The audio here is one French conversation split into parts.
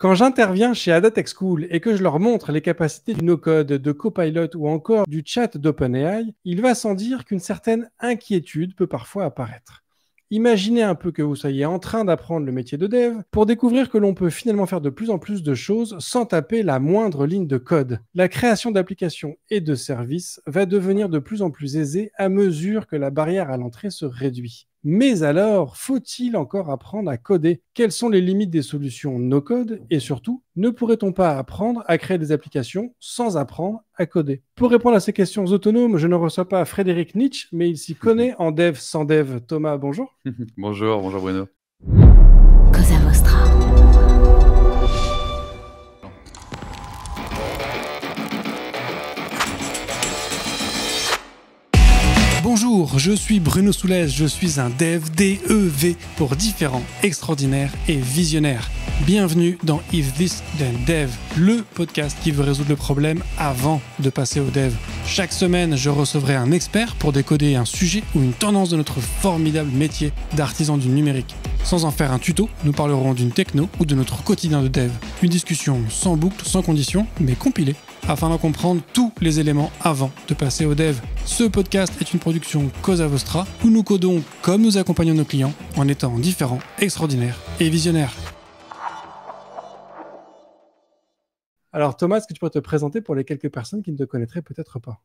Quand j'interviens chez Ada Tech School et que je leur montre les capacités du no-code, de Copilot ou encore du chat d'OpenAI, il va sans dire qu'une certaine inquiétude peut parfois apparaître. Imaginez un peu que vous soyez en train d'apprendre le métier de dev pour découvrir que l'on peut finalement faire de plus en plus de choses sans taper la moindre ligne de code. La création d'applications et de services va devenir de plus en plus aisée à mesure que la barrière à l'entrée se réduit. Mais alors, faut-il encore apprendre à coder Quelles sont les limites des solutions no-code Et surtout, ne pourrait-on pas apprendre à créer des applications sans apprendre à coder Pour répondre à ces questions autonomes, je ne reçois pas Frédéric Nietzsche, mais il s'y connaît en dev sans dev. Thomas, bonjour. bonjour, bonjour Bruno. je suis Bruno Soulez, je suis un dev DEV pour différents, extraordinaires et visionnaires. Bienvenue dans If This Then Dev, le podcast qui veut résoudre le problème avant de passer au dev. Chaque semaine, je recevrai un expert pour décoder un sujet ou une tendance de notre formidable métier d'artisan du numérique. Sans en faire un tuto, nous parlerons d'une techno ou de notre quotidien de dev. Une discussion sans boucle, sans condition, mais compilée afin d'en comprendre tous les éléments avant de passer au dev. Ce podcast est une production Cosa Vostra où nous codons comme nous accompagnons nos clients en étant différents, extraordinaires et visionnaires. Alors Thomas, est-ce que tu pourrais te présenter pour les quelques personnes qui ne te connaîtraient peut-être pas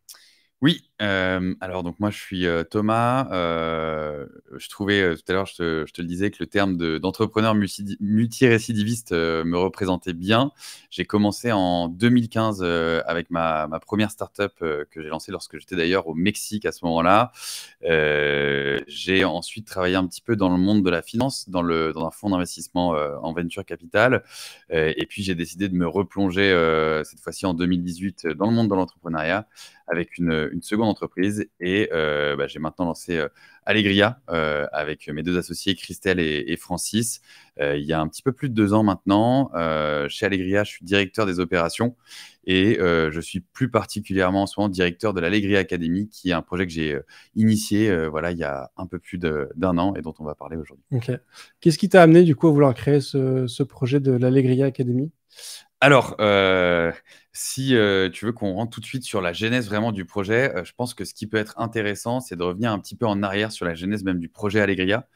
oui, alors donc moi je suis Thomas. je trouvais tout à l'heure, je te, je te le disais, que le terme de- d'entrepreneur multirécidiviste me représentait bien. J'ai commencé en 2015 avec ma, ma première startup que j'ai lancée lorsque j'étais d'ailleurs au Mexique à ce moment-là. Euh, j'ai ensuite travaillé un petit peu dans le monde de la finance, dans, le, dans un fonds d'investissement euh, en venture capital. Euh, et puis j'ai décidé de me replonger cette fois-ci en 2018 dans le monde de l'entrepreneuriat avec une, une, seconde entreprise. Et bah, j'ai maintenant lancé Allegria euh, avec mes deux associés Christelle et, Francis. Euh, il y a un petit peu plus de deux ans maintenant, euh, chez Allegria, je suis directeur des opérations et je suis plus particulièrement en ce moment directeur de l'Allegria Academy, qui est un projet que j'ai initié voilà, il y a un peu plus d'un an et dont on va parler aujourd'hui. Qu'est-ce qui t'a amené du coup à vouloir créer ce, projet de l'Allegria Academy alors, si tu veux qu'on rentre tout de suite sur la genèse vraiment du projet, je pense que ce qui peut être intéressant, c'est de revenir un petit peu en arrière sur la genèse même du projet Allegria,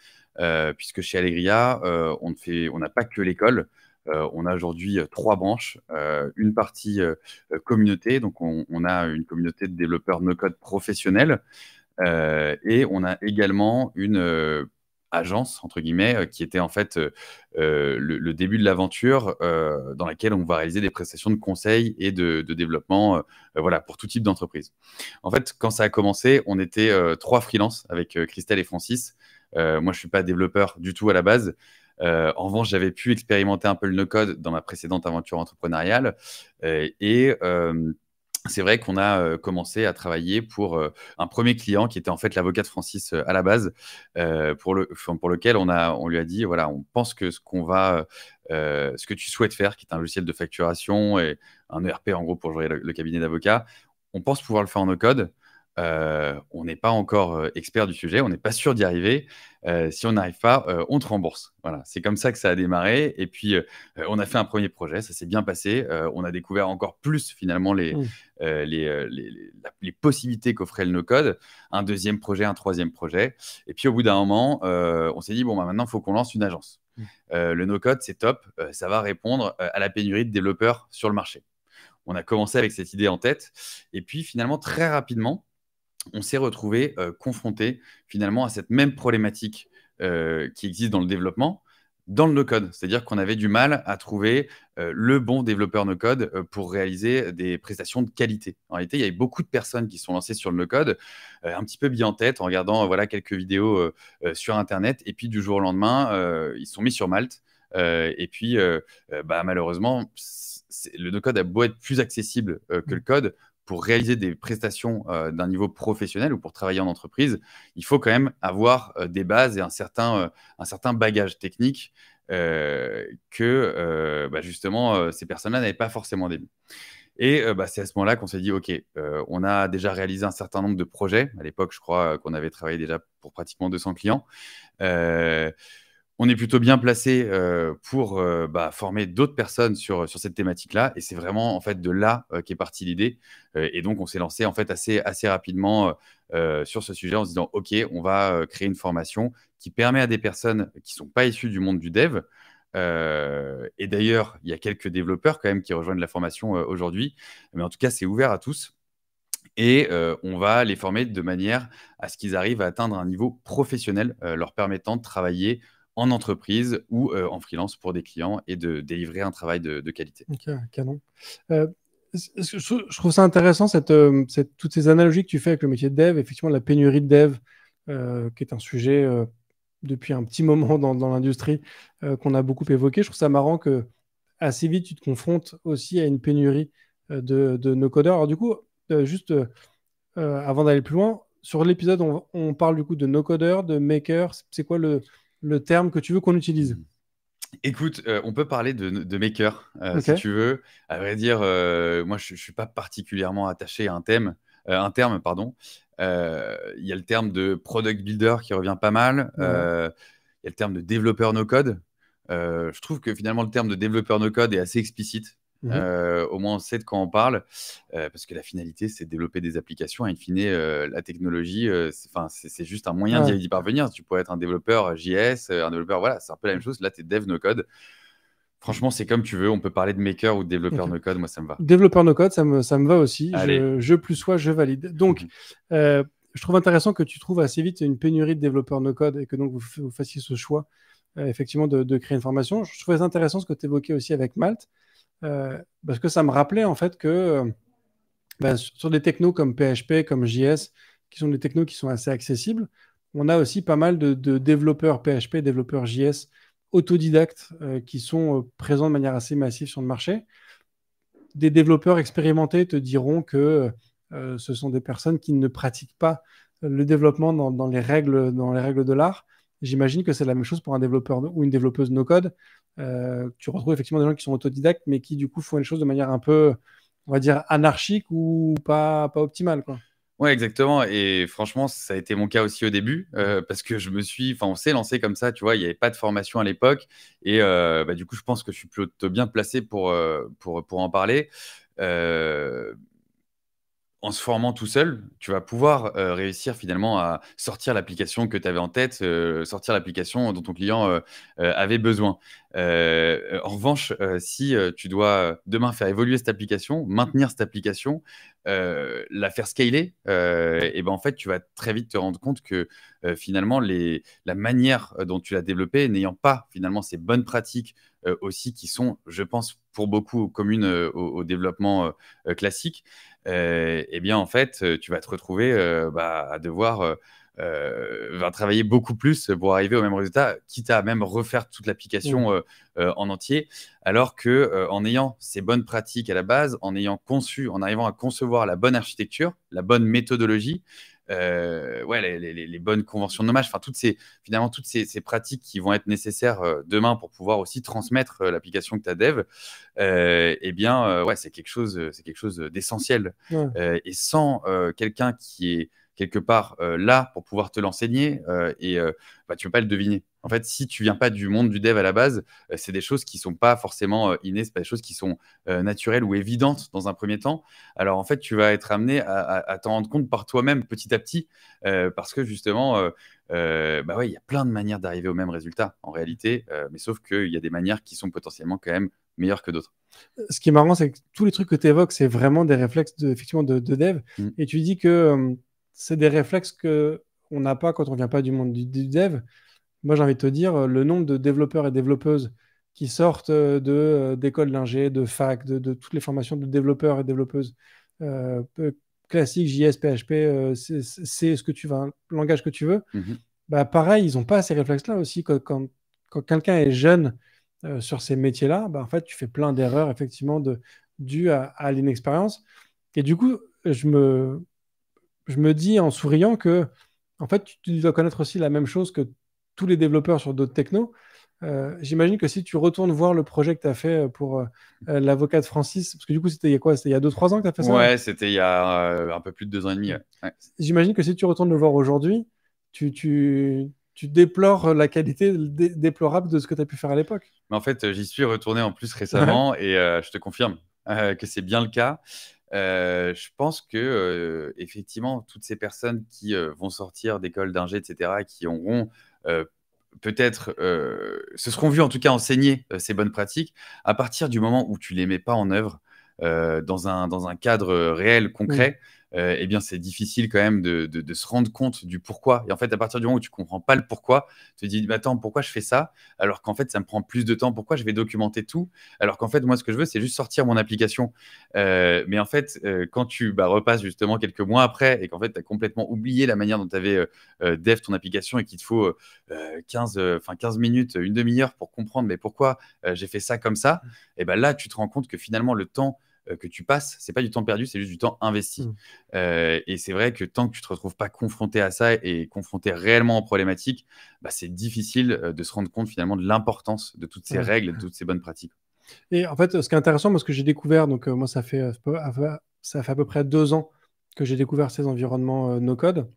puisque chez Allegria, on on n'a pas que l'école. on a aujourd'hui trois branches, une partie communauté, donc on, on, a une communauté de développeurs no-code professionnels, et on a également une agence, entre guillemets, euh, qui était en fait euh, euh, le, début de l'aventure dans laquelle on va réaliser des prestations de conseil et de, développement voilà, pour tout type d'entreprise. En fait, quand ça a commencé, on était trois freelances avec Christelle et Francis. moi, je ne suis pas développeur du tout à la base. en revanche, j'avais pu expérimenter un peu le no-code dans ma précédente aventure entrepreneuriale. et c'est vrai qu'on a euh, commencé à travailler pour euh, un premier client qui était en fait l'avocat de Francis euh, à la base, pour, lequel on, lui a dit voilà, on pense que ce va, ce que tu souhaites faire, qui est un logiciel de facturation et un ERP en gros pour gérer le, cabinet d'avocat, on pense pouvoir le faire en no code. Euh, on n'est pas encore euh, expert du sujet, on n'est pas sûr d'y arriver. Euh, si on n'arrive pas, on te rembourse. Voilà, c'est comme ça que ça a démarré. Et puis, on a fait un premier projet, ça s'est bien passé. on a découvert encore plus finalement les, mmh. les, possibilités qu'offrait le no-code. Un deuxième projet, un troisième projet. Et puis, au bout d'un moment, on s'est dit, bon, bah, maintenant, il faut qu'on lance une agence. Mmh. le no-code, c'est top, ça va répondre à la pénurie de développeurs sur le marché. On a commencé avec cette idée en tête. Et puis, finalement, très rapidement, on s'est retrouvé euh, confronté finalement à cette même problématique euh, qui existe dans le développement, dans le no-code. C'est-à-dire qu'on avait du mal à trouver euh, le bon développeur no-code pour réaliser des prestations de qualité. En réalité, il y avait beaucoup de personnes qui sont lancées sur le no-code, un petit peu bien en tête, en regardant voilà, quelques vidéos sur Internet, et puis du jour au lendemain, ils sont mis sur Malte. et puis, bah, malheureusement, le no-code a beau être plus accessible que le mmh. code, pour réaliser des prestations euh, d'un niveau professionnel ou pour travailler en entreprise, il faut quand même avoir euh, des bases et un certain, euh, un certain bagage technique que bah, justement ces personnes-là n'avaient pas forcément début. Et bah, c'est à ce moment-là qu'on s'est dit, OK, on a déjà réalisé un certain nombre de projets. À l'époque, je crois qu'on avait travaillé déjà pour pratiquement 200 clients on est plutôt bien placé euh, pour euh, bah, former d'autres personnes sur, sur cette thématique-là. Et c'est vraiment en fait de là euh, qu'est partie l'idée. et donc, on s'est lancé en fait assez, assez rapidement sur ce sujet en se disant, OK, on va créer une formation qui permet à des personnes qui ne sont pas issues du monde du dev. et d'ailleurs, il y a quelques développeurs quand même qui rejoignent la formation aujourd'hui. Mais en tout cas, c'est ouvert à tous et on va les former de manière à ce qu'ils arrivent à atteindre un niveau professionnel, leur permettant de travailler en entreprise ou euh, en freelance pour des clients et de délivrer un travail de, qualité. Ok, canon. Euh, je trouve ça intéressant, euh, cette, toutes ces analogies que tu fais avec le métier de dev, effectivement la pénurie de dev, qui est un sujet depuis un petit moment dans, l'industrie qu'on a beaucoup évoqué. Je trouve ça marrant que assez vite, tu te confrontes aussi à une pénurie de, no nos codeurs. Alors du coup, juste avant d'aller plus loin, sur l'épisode, on, on, parle du coup de no codeurs, de makers. C'est quoi le, le terme que tu veux qu'on utilise. Écoute, euh, on peut parler de, maker, euh, si tu veux. À vrai dire, euh, moi, je ne suis pas particulièrement attaché à un thème, un terme, pardon. Il y a le terme de product builder qui revient pas mal. Il y a le terme de développeur no code. je trouve que finalement, le terme de développeur no code est assez explicite. Mmh. Euh, au moins, on sait de quoi on parle, euh, parce que la finalité, c'est de développer des applications. In fine, euh, la technologie, c'est juste un moyen d'y parvenir. Tu pourrais être un développeur JS, un développeur, voilà, c'est un peu la même chose. Là, tu es dev no code. Franchement, c'est comme tu veux. On peut parler de maker ou de développeur no code. Moi, ça me va. Développeur no code, ça me, ça me va aussi. Je, plus sois, je valide. Donc, mmh. je trouve intéressant que tu trouves assez vite une pénurie de développeurs no code et que donc vous, fassiez ce choix effectivement de, de, créer une formation. Je trouvais intéressant ce que tu évoquais aussi avec Malte. Euh, parce que ça me rappelait en fait que euh, ben, sur des technos comme PHP, comme JS, qui sont des technos qui sont assez accessibles, on a aussi pas mal de, développeurs PHP, développeurs JS autodidactes euh, qui sont présents de manière assez massive sur le marché. Des développeurs expérimentés te diront que ce sont des personnes qui ne pratiquent pas le développement dans les, règles, dans les règles de l'art, J'imagine que c'est la même chose pour un développeur ou une développeuse no-code. Euh, tu retrouves effectivement des gens qui sont autodidactes, mais qui du coup font les choses de manière un peu, on va dire, anarchique ou pas, pas optimale. Quoi. Ouais, exactement. Et franchement, ça a été mon cas aussi au début, euh, parce que je me suis, enfin, on s'est lancé comme ça, tu vois, il n'y avait pas de formation à l'époque. Et euh, bah, du coup, je pense que je suis plutôt bien placé pour, euh, pour, pour en parler en se formant tout seul, tu vas pouvoir euh, réussir finalement à sortir l'application que tu avais en tête, euh, sortir l'application dont ton client euh, avait besoin. en revanche, si tu dois demain faire évoluer cette application, maintenir cette application, la faire scaler, et ben en fait, tu vas très vite te rendre compte que finalement, la manière dont tu l'as développée, n'ayant pas finalement ces bonnes pratiques euh, aussi qui sont, je pense, pour beaucoup communes euh, au, développement euh, classique, eh bien, en fait, tu vas te retrouver bah, à devoir travailler beaucoup plus pour arriver au même résultat, quitte à même refaire toute l'application en entier. Alors que en ayant ces bonnes pratiques à la base, en ayant conçu, en arrivant à concevoir la bonne architecture, la bonne méthodologie, euh, ouais, les, bonnes conventions de nommage, enfin toutes ces, finalement toutes ces, pratiques qui vont être nécessaires euh, demain pour pouvoir aussi transmettre euh, l'application que tu as dev, et eh bien ouais, c'est quelque chose, c'est quelque chose d'essentiel. et sans quelqu'un qui est quelque part euh, là pour pouvoir te l'enseigner euh, et euh, bah, tu ne peux pas le deviner. En fait, si tu viens pas du monde du dev à la base, c'est des choses qui sont pas forcément innées, c'est pas des choses qui sont naturelles ou évidentes dans un premier temps. Alors en fait, tu vas être amené à, t'en rendre compte par toi-même petit à petit, parce que justement, bah ouais, il y a plein de manières d'arriver au même résultat en réalité, mais sauf qu'il y a des manières qui sont potentiellement quand même meilleures que d'autres. Ce qui est marrant, c'est que tous les trucs que tu évoques, c'est vraiment des réflexes de, effectivement de, dev. Mmh. Et tu dis que c'est des réflexes que on n'a pas quand on vient pas du monde du, dev. Moi, j'ai envie de te dire, euh, le nombre de développeurs et développeuses qui sortent euh, de euh, d'école d'ingé, de fac, de, toutes les formations de développeurs et développeuses classiques, JS, PHP, c'est ce que tu veux, le hein, langage que tu veux. Mhm. Bah pareil, ils n'ont pas ces réflexes-là aussi. Quand, quand, quelqu'un est jeune sur ces métiers-là, bah en fait, tu fais plein d'erreurs effectivement de, dues à l'inexpérience. Et du coup, je me, je me dis en souriant que, en fait, tu dois connaître aussi la même chose que tous les développeurs sur d'autres techno. Euh, j'imagine que si tu retournes voir le projet que tu as fait euh, pour euh, l'avocat de Francis, parce que du coup, c'était il y a quoi il y a 2-3 ans que tu as fait ça Ouais, c'était il y a un peu plus de 2 ans et demi. J'imagine que si tu retournes le voir aujourd'hui, tu, déplores la qualité déplorable de ce que tu as pu faire à l'époque. Mais en fait, j'y suis retourné en plus récemment et je te confirme que c'est bien le cas. Euh, je pense que euh, effectivement, toutes ces personnes qui euh, vont sortir d'école d'ingé, etc., qui auront peut-être, se seront vues en tout cas enseigner ces bonnes pratiques, à partir du moment où tu les mets pas en œuvre dans, un, dans un cadre réel, concret, euh, eh bien, c'est difficile quand même de, se rendre compte du pourquoi. Et en fait, à partir du moment où tu ne comprends pas le pourquoi, tu te dis, attends, pourquoi je fais ça Alors qu'en fait, ça me prend plus de temps. Pourquoi je vais documenter tout Alors qu'en fait, moi, ce que je veux, c'est juste sortir mon application. Euh, mais en fait, euh, quand tu bah, repasses justement quelques mois après et qu'en fait, tu as complètement oublié la manière dont tu avais dev ton application et qu'il te faut 15, minutes, une demi-heure pour comprendre, mais pourquoi j'ai fait ça comme ça mmh. Et eh bien là, tu te rends compte que finalement, le temps euh, que tu passes. C'est pas du temps perdu, c'est juste du temps investi. Mm. Euh, et c'est vrai que tant que tu te retrouves pas confronté à ça et confronté réellement aux problématiques, bah, c'est difficile euh, de se rendre compte finalement de l'importance de toutes ces règles, de toutes ces bonnes pratiques. Et en fait, ce qui est intéressant, moi, ce que j'ai découvert, donc moi, ça fait, ça fait à peu près deux ans que j'ai découvert ces environnements no-code.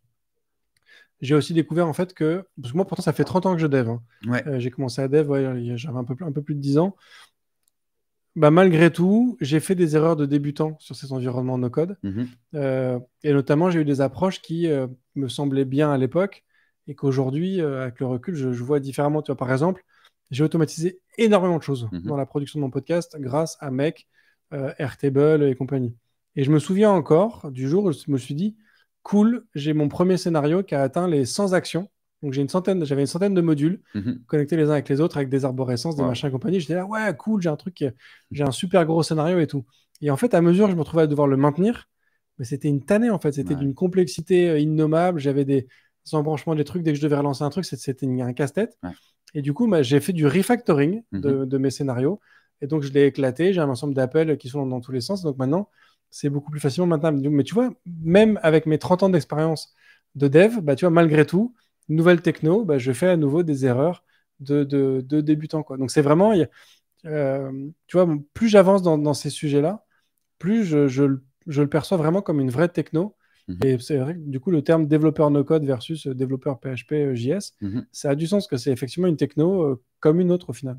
J'ai aussi découvert en fait que, parce que moi pourtant ça fait 30 ans que je dev. Hein. j'ai commencé à dev, j'avais un peu, un peu plus de 10 ans. Bah, malgré tout, j'ai fait des erreurs de débutant sur ces environnements no code. Mhm. Euh, et notamment, j'ai eu des approches qui euh, me semblaient bien à l'époque et qu'aujourd'hui, euh, avec le recul, je, vois différemment. Tu vois, par exemple, j'ai automatisé énormément de choses mhm. dans la production de mon podcast grâce à Mec, Airtable et compagnie. Et je me souviens encore du jour où je me suis dit, cool, j'ai mon premier scénario qui a atteint les 100 actions donc une centaine, j'avais une centaine de modules mhm. connectés les uns avec les autres, avec des arborescences, des machins et compagnie. J'étais là, ouais, cool, j'ai un truc, euh, mhm. j'ai un super gros scénario et tout. Et en fait, à mesure je me retrouvais à devoir le maintenir, mais c'était une tannée en fait, c'était d'une complexité euh, innommable. J'avais des embranchements des trucs dès que je devais relancer un truc, c'était un casse-tête. Et du coup, bah, j'ai fait du refactoring mhm. de, mes scénarios. Et donc, je l'ai éclaté. J'ai un ensemble d'appels qui sont dans, tous les sens. Donc maintenant, c'est beaucoup plus facilement maintenant. Mais tu vois, même avec mes 30 ans d'expérience de dev, bah, tu vois, malgré tout, nouvelle techno, bah, je fais à nouveau des erreurs de, de, débutant. Quoi. Donc c'est vraiment, euh, tu vois, plus j'avance dans, ces sujets-là, plus je, le perçois vraiment comme une vraie techno. Mhm. Et c'est vrai que du coup, le terme développeur no-code versus euh, développeur PHP euh, JS, mhm. ça a du sens que c'est effectivement une techno comme une autre au final.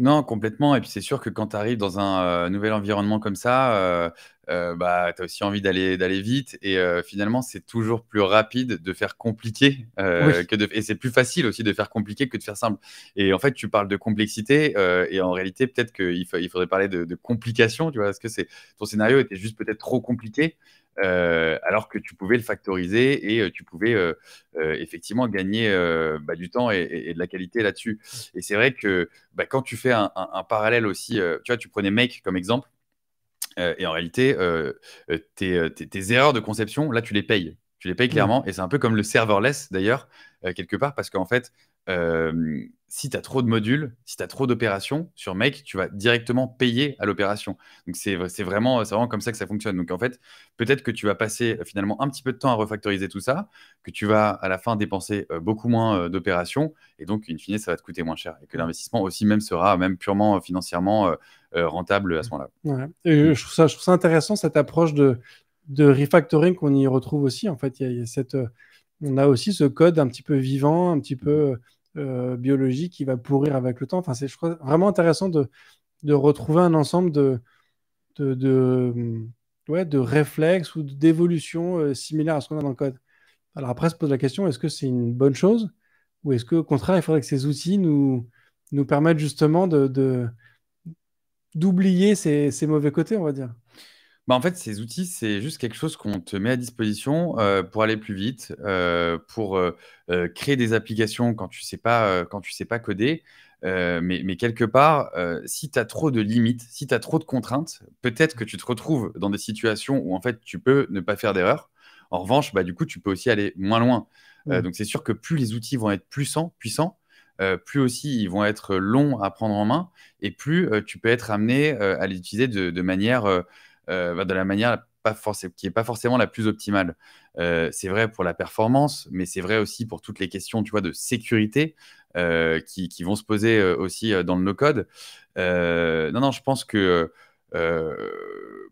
Non, complètement. Et puis c'est sûr que quand tu arrives dans un euh, nouvel environnement comme ça, euh, euh, bah, tu as aussi envie d'aller d'aller vite. Et finalement, c'est toujours plus rapide de faire compliqué. que de... Et c'est plus facile aussi de faire compliqué que de faire simple. Et en fait, tu parles de complexité. et en réalité, peut-être qu'il il faudrait parler de, complication. Tu vois, parce que ton scénario était juste peut-être trop compliqué euh, alors que tu pouvais le factoriser et euh, tu pouvais euh, effectivement gagner bah, du temps et, de la qualité là-dessus. Et c'est vrai que bah, quand tu fais un, parallèle aussi, tu vois, tu prenais Make comme exemple. et en réalité, tes, erreurs de conception, là, tu les payes tu les payes mmh. clairement. Et c'est un peu comme le serverless d'ailleurs, quelque part, parce qu'en fait, euh, si tu as trop de modules, si tu as trop d'opérations sur Make, tu vas directement payer à l'opération. Donc, c'est vraiment, vraiment comme ça que ça fonctionne. Donc, en fait, peut-être que tu vas passer euh, finalement un petit peu de temps à refactoriser tout ça, que tu vas à la fin dépenser euh, beaucoup moins d'opérations, et donc, in fine, ça va te coûter moins cher. Et que l'investissement aussi même sera même purement financièrement rentable à ce moment-là. je, trouve ça, je trouve ça intéressant, cette approche de, refactoring qu'on y retrouve aussi. En fait, il y a cette, on a aussi ce code un petit peu vivant, un petit peu euh, biologique qui va pourrir avec le temps. Enfin, c'est vraiment intéressant de, retrouver un ensemble de, de, de, hum, réflexes ou d'évolutions euh, similaires à ce qu'on a dans le code. Alors après, se pose la question, est-ce que c'est une bonne chose ou est-ce qu'au contraire, il faudrait que ces outils nous, nous permettent justement de, d'oublier ces mauvais côtés, on va dire bah, en fait, ces outils, c'est juste quelque chose qu'on te met à disposition pour aller plus vite, pour créer des applications quand tu sais quand tu sais pas coder. mais, quelque part, si tu as trop de limites, si tu as trop de contraintes, peut-être que tu te retrouves dans des situations où en fait tu peux ne pas faire d'erreur. En revanche, bah, du coup, tu peux aussi aller moins loin. Mmh. donc c'est sûr que plus les outils vont être puissants, puissants plus aussi ils vont être longs à prendre en main et plus tu peux être amené à les utiliser de manière euh, bah, de la manière qui n'est pas forcément la plus optimale. Euh, c'est vrai pour la performance, mais c'est vrai aussi pour toutes les questions tu vois, de sécurité euh, qui, vont se poser aussi dans le no-code. non, non, je pense que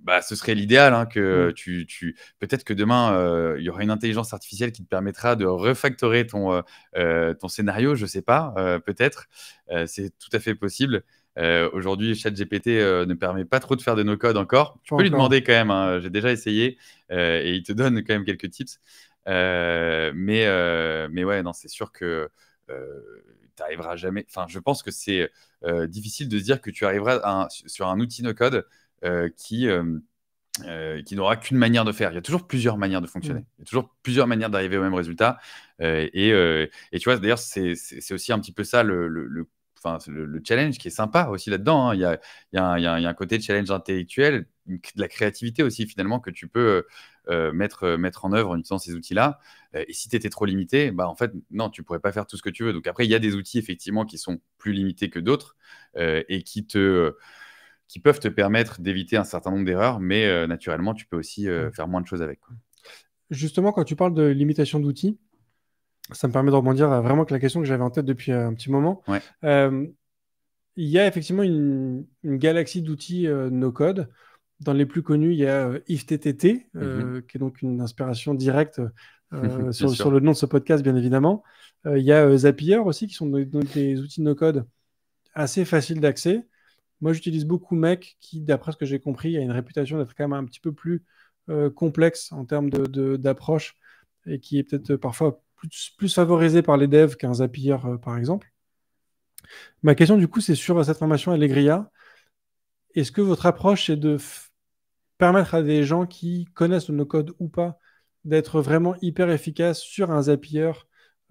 bah, ce serait l'idéal hein, que mm. tu, peut-être que demain il y aura une intelligence artificielle qui te permettra de refactorer ton, scénario, je ne sais pas, peut-être, c'est tout à fait possible. Euh, aujourd'hui, ChatGPT euh, ne permet pas trop de faire de no-code encore. Tu peux lui demander quand même, hein. j'ai déjà essayé, euh, et il te donne quand même quelques tips. mais, mais ouais, non, c'est sûr que tu arriveras jamais. Enfin, je pense que c'est difficile de se dire que tu arriveras sur un outil no-code qui. qui n'aura qu'une manière de faire. Il y a toujours plusieurs manières de fonctionner. Mm. Il y a toujours plusieurs manières d'arriver au même résultat. et, et, tu vois, d'ailleurs, c'est aussi un petit peu ça le enfin, le, challenge qui est sympa aussi là-dedans. Il, y a un côté challenge intellectuel, de la créativité aussi finalement que tu peux euh, euh, euh, mettre, en œuvre en utilisant ces outils-là. et si tu étais trop limité, bah, en fait, non, tu ne pourrais pas faire tout ce que tu veux. Donc après, il y a des outils effectivement qui sont plus limités que d'autres et qui te qui peuvent te permettre d'éviter un certain nombre d'erreurs, mais naturellement, tu peux aussi faire moins de choses avec. Justement, quand tu parles de limitation d'outils, ça me permet de rebondir euh, vraiment que la question que j'avais en tête depuis euh, un petit moment. Euh, il y a effectivement une, galaxie d'outils no-code. Dans les plus connus, il y a IFTTT, mhm. qui est donc une inspiration directe sur, le nom de ce podcast, bien évidemment. il y a Zapier aussi, qui sont des outils no-code assez faciles d'accès. Moi, j'utilise beaucoup Mec, qui, d'après ce que j'ai compris, a une réputation d'être quand même un petit peu plus complexe en termes d'approche et qui est peut-être parfois plus, favorisé par les devs qu'un Zapier, euh, par exemple. Ma question, du coup, c'est sur cette formation Allegria. Est-ce que votre approche est de permettre à des gens qui connaissent nos codes ou pas d'être vraiment hyper efficaces sur un Zapier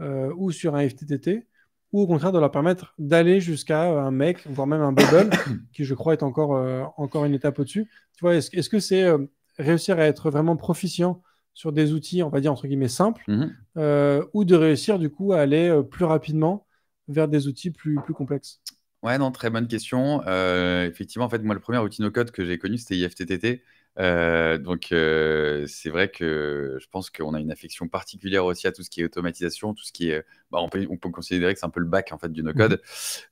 euh, ou sur un FTTT ou au contraire de leur permettre d'aller jusqu'à un mec, voire même un bubble, qui je crois est encore, euh, encore une étape au-dessus. est-ce, que c'est réussir à être vraiment proficient sur des outils, on va dire entre guillemets simples, mhm. euh, ou de réussir du coup à aller euh, plus rapidement vers des outils plus, plus complexes Ouais, non, très bonne question. Euh, effectivement, en fait, moi, le premier outil no-code que j'ai connu, c'était IFTTT. donc, c'est vrai que je pense qu'on a une affection particulière aussi à tout ce qui est automatisation, tout ce qui est. Bah, on, peut, considérer que c'est un peu le bac en fait du no-code.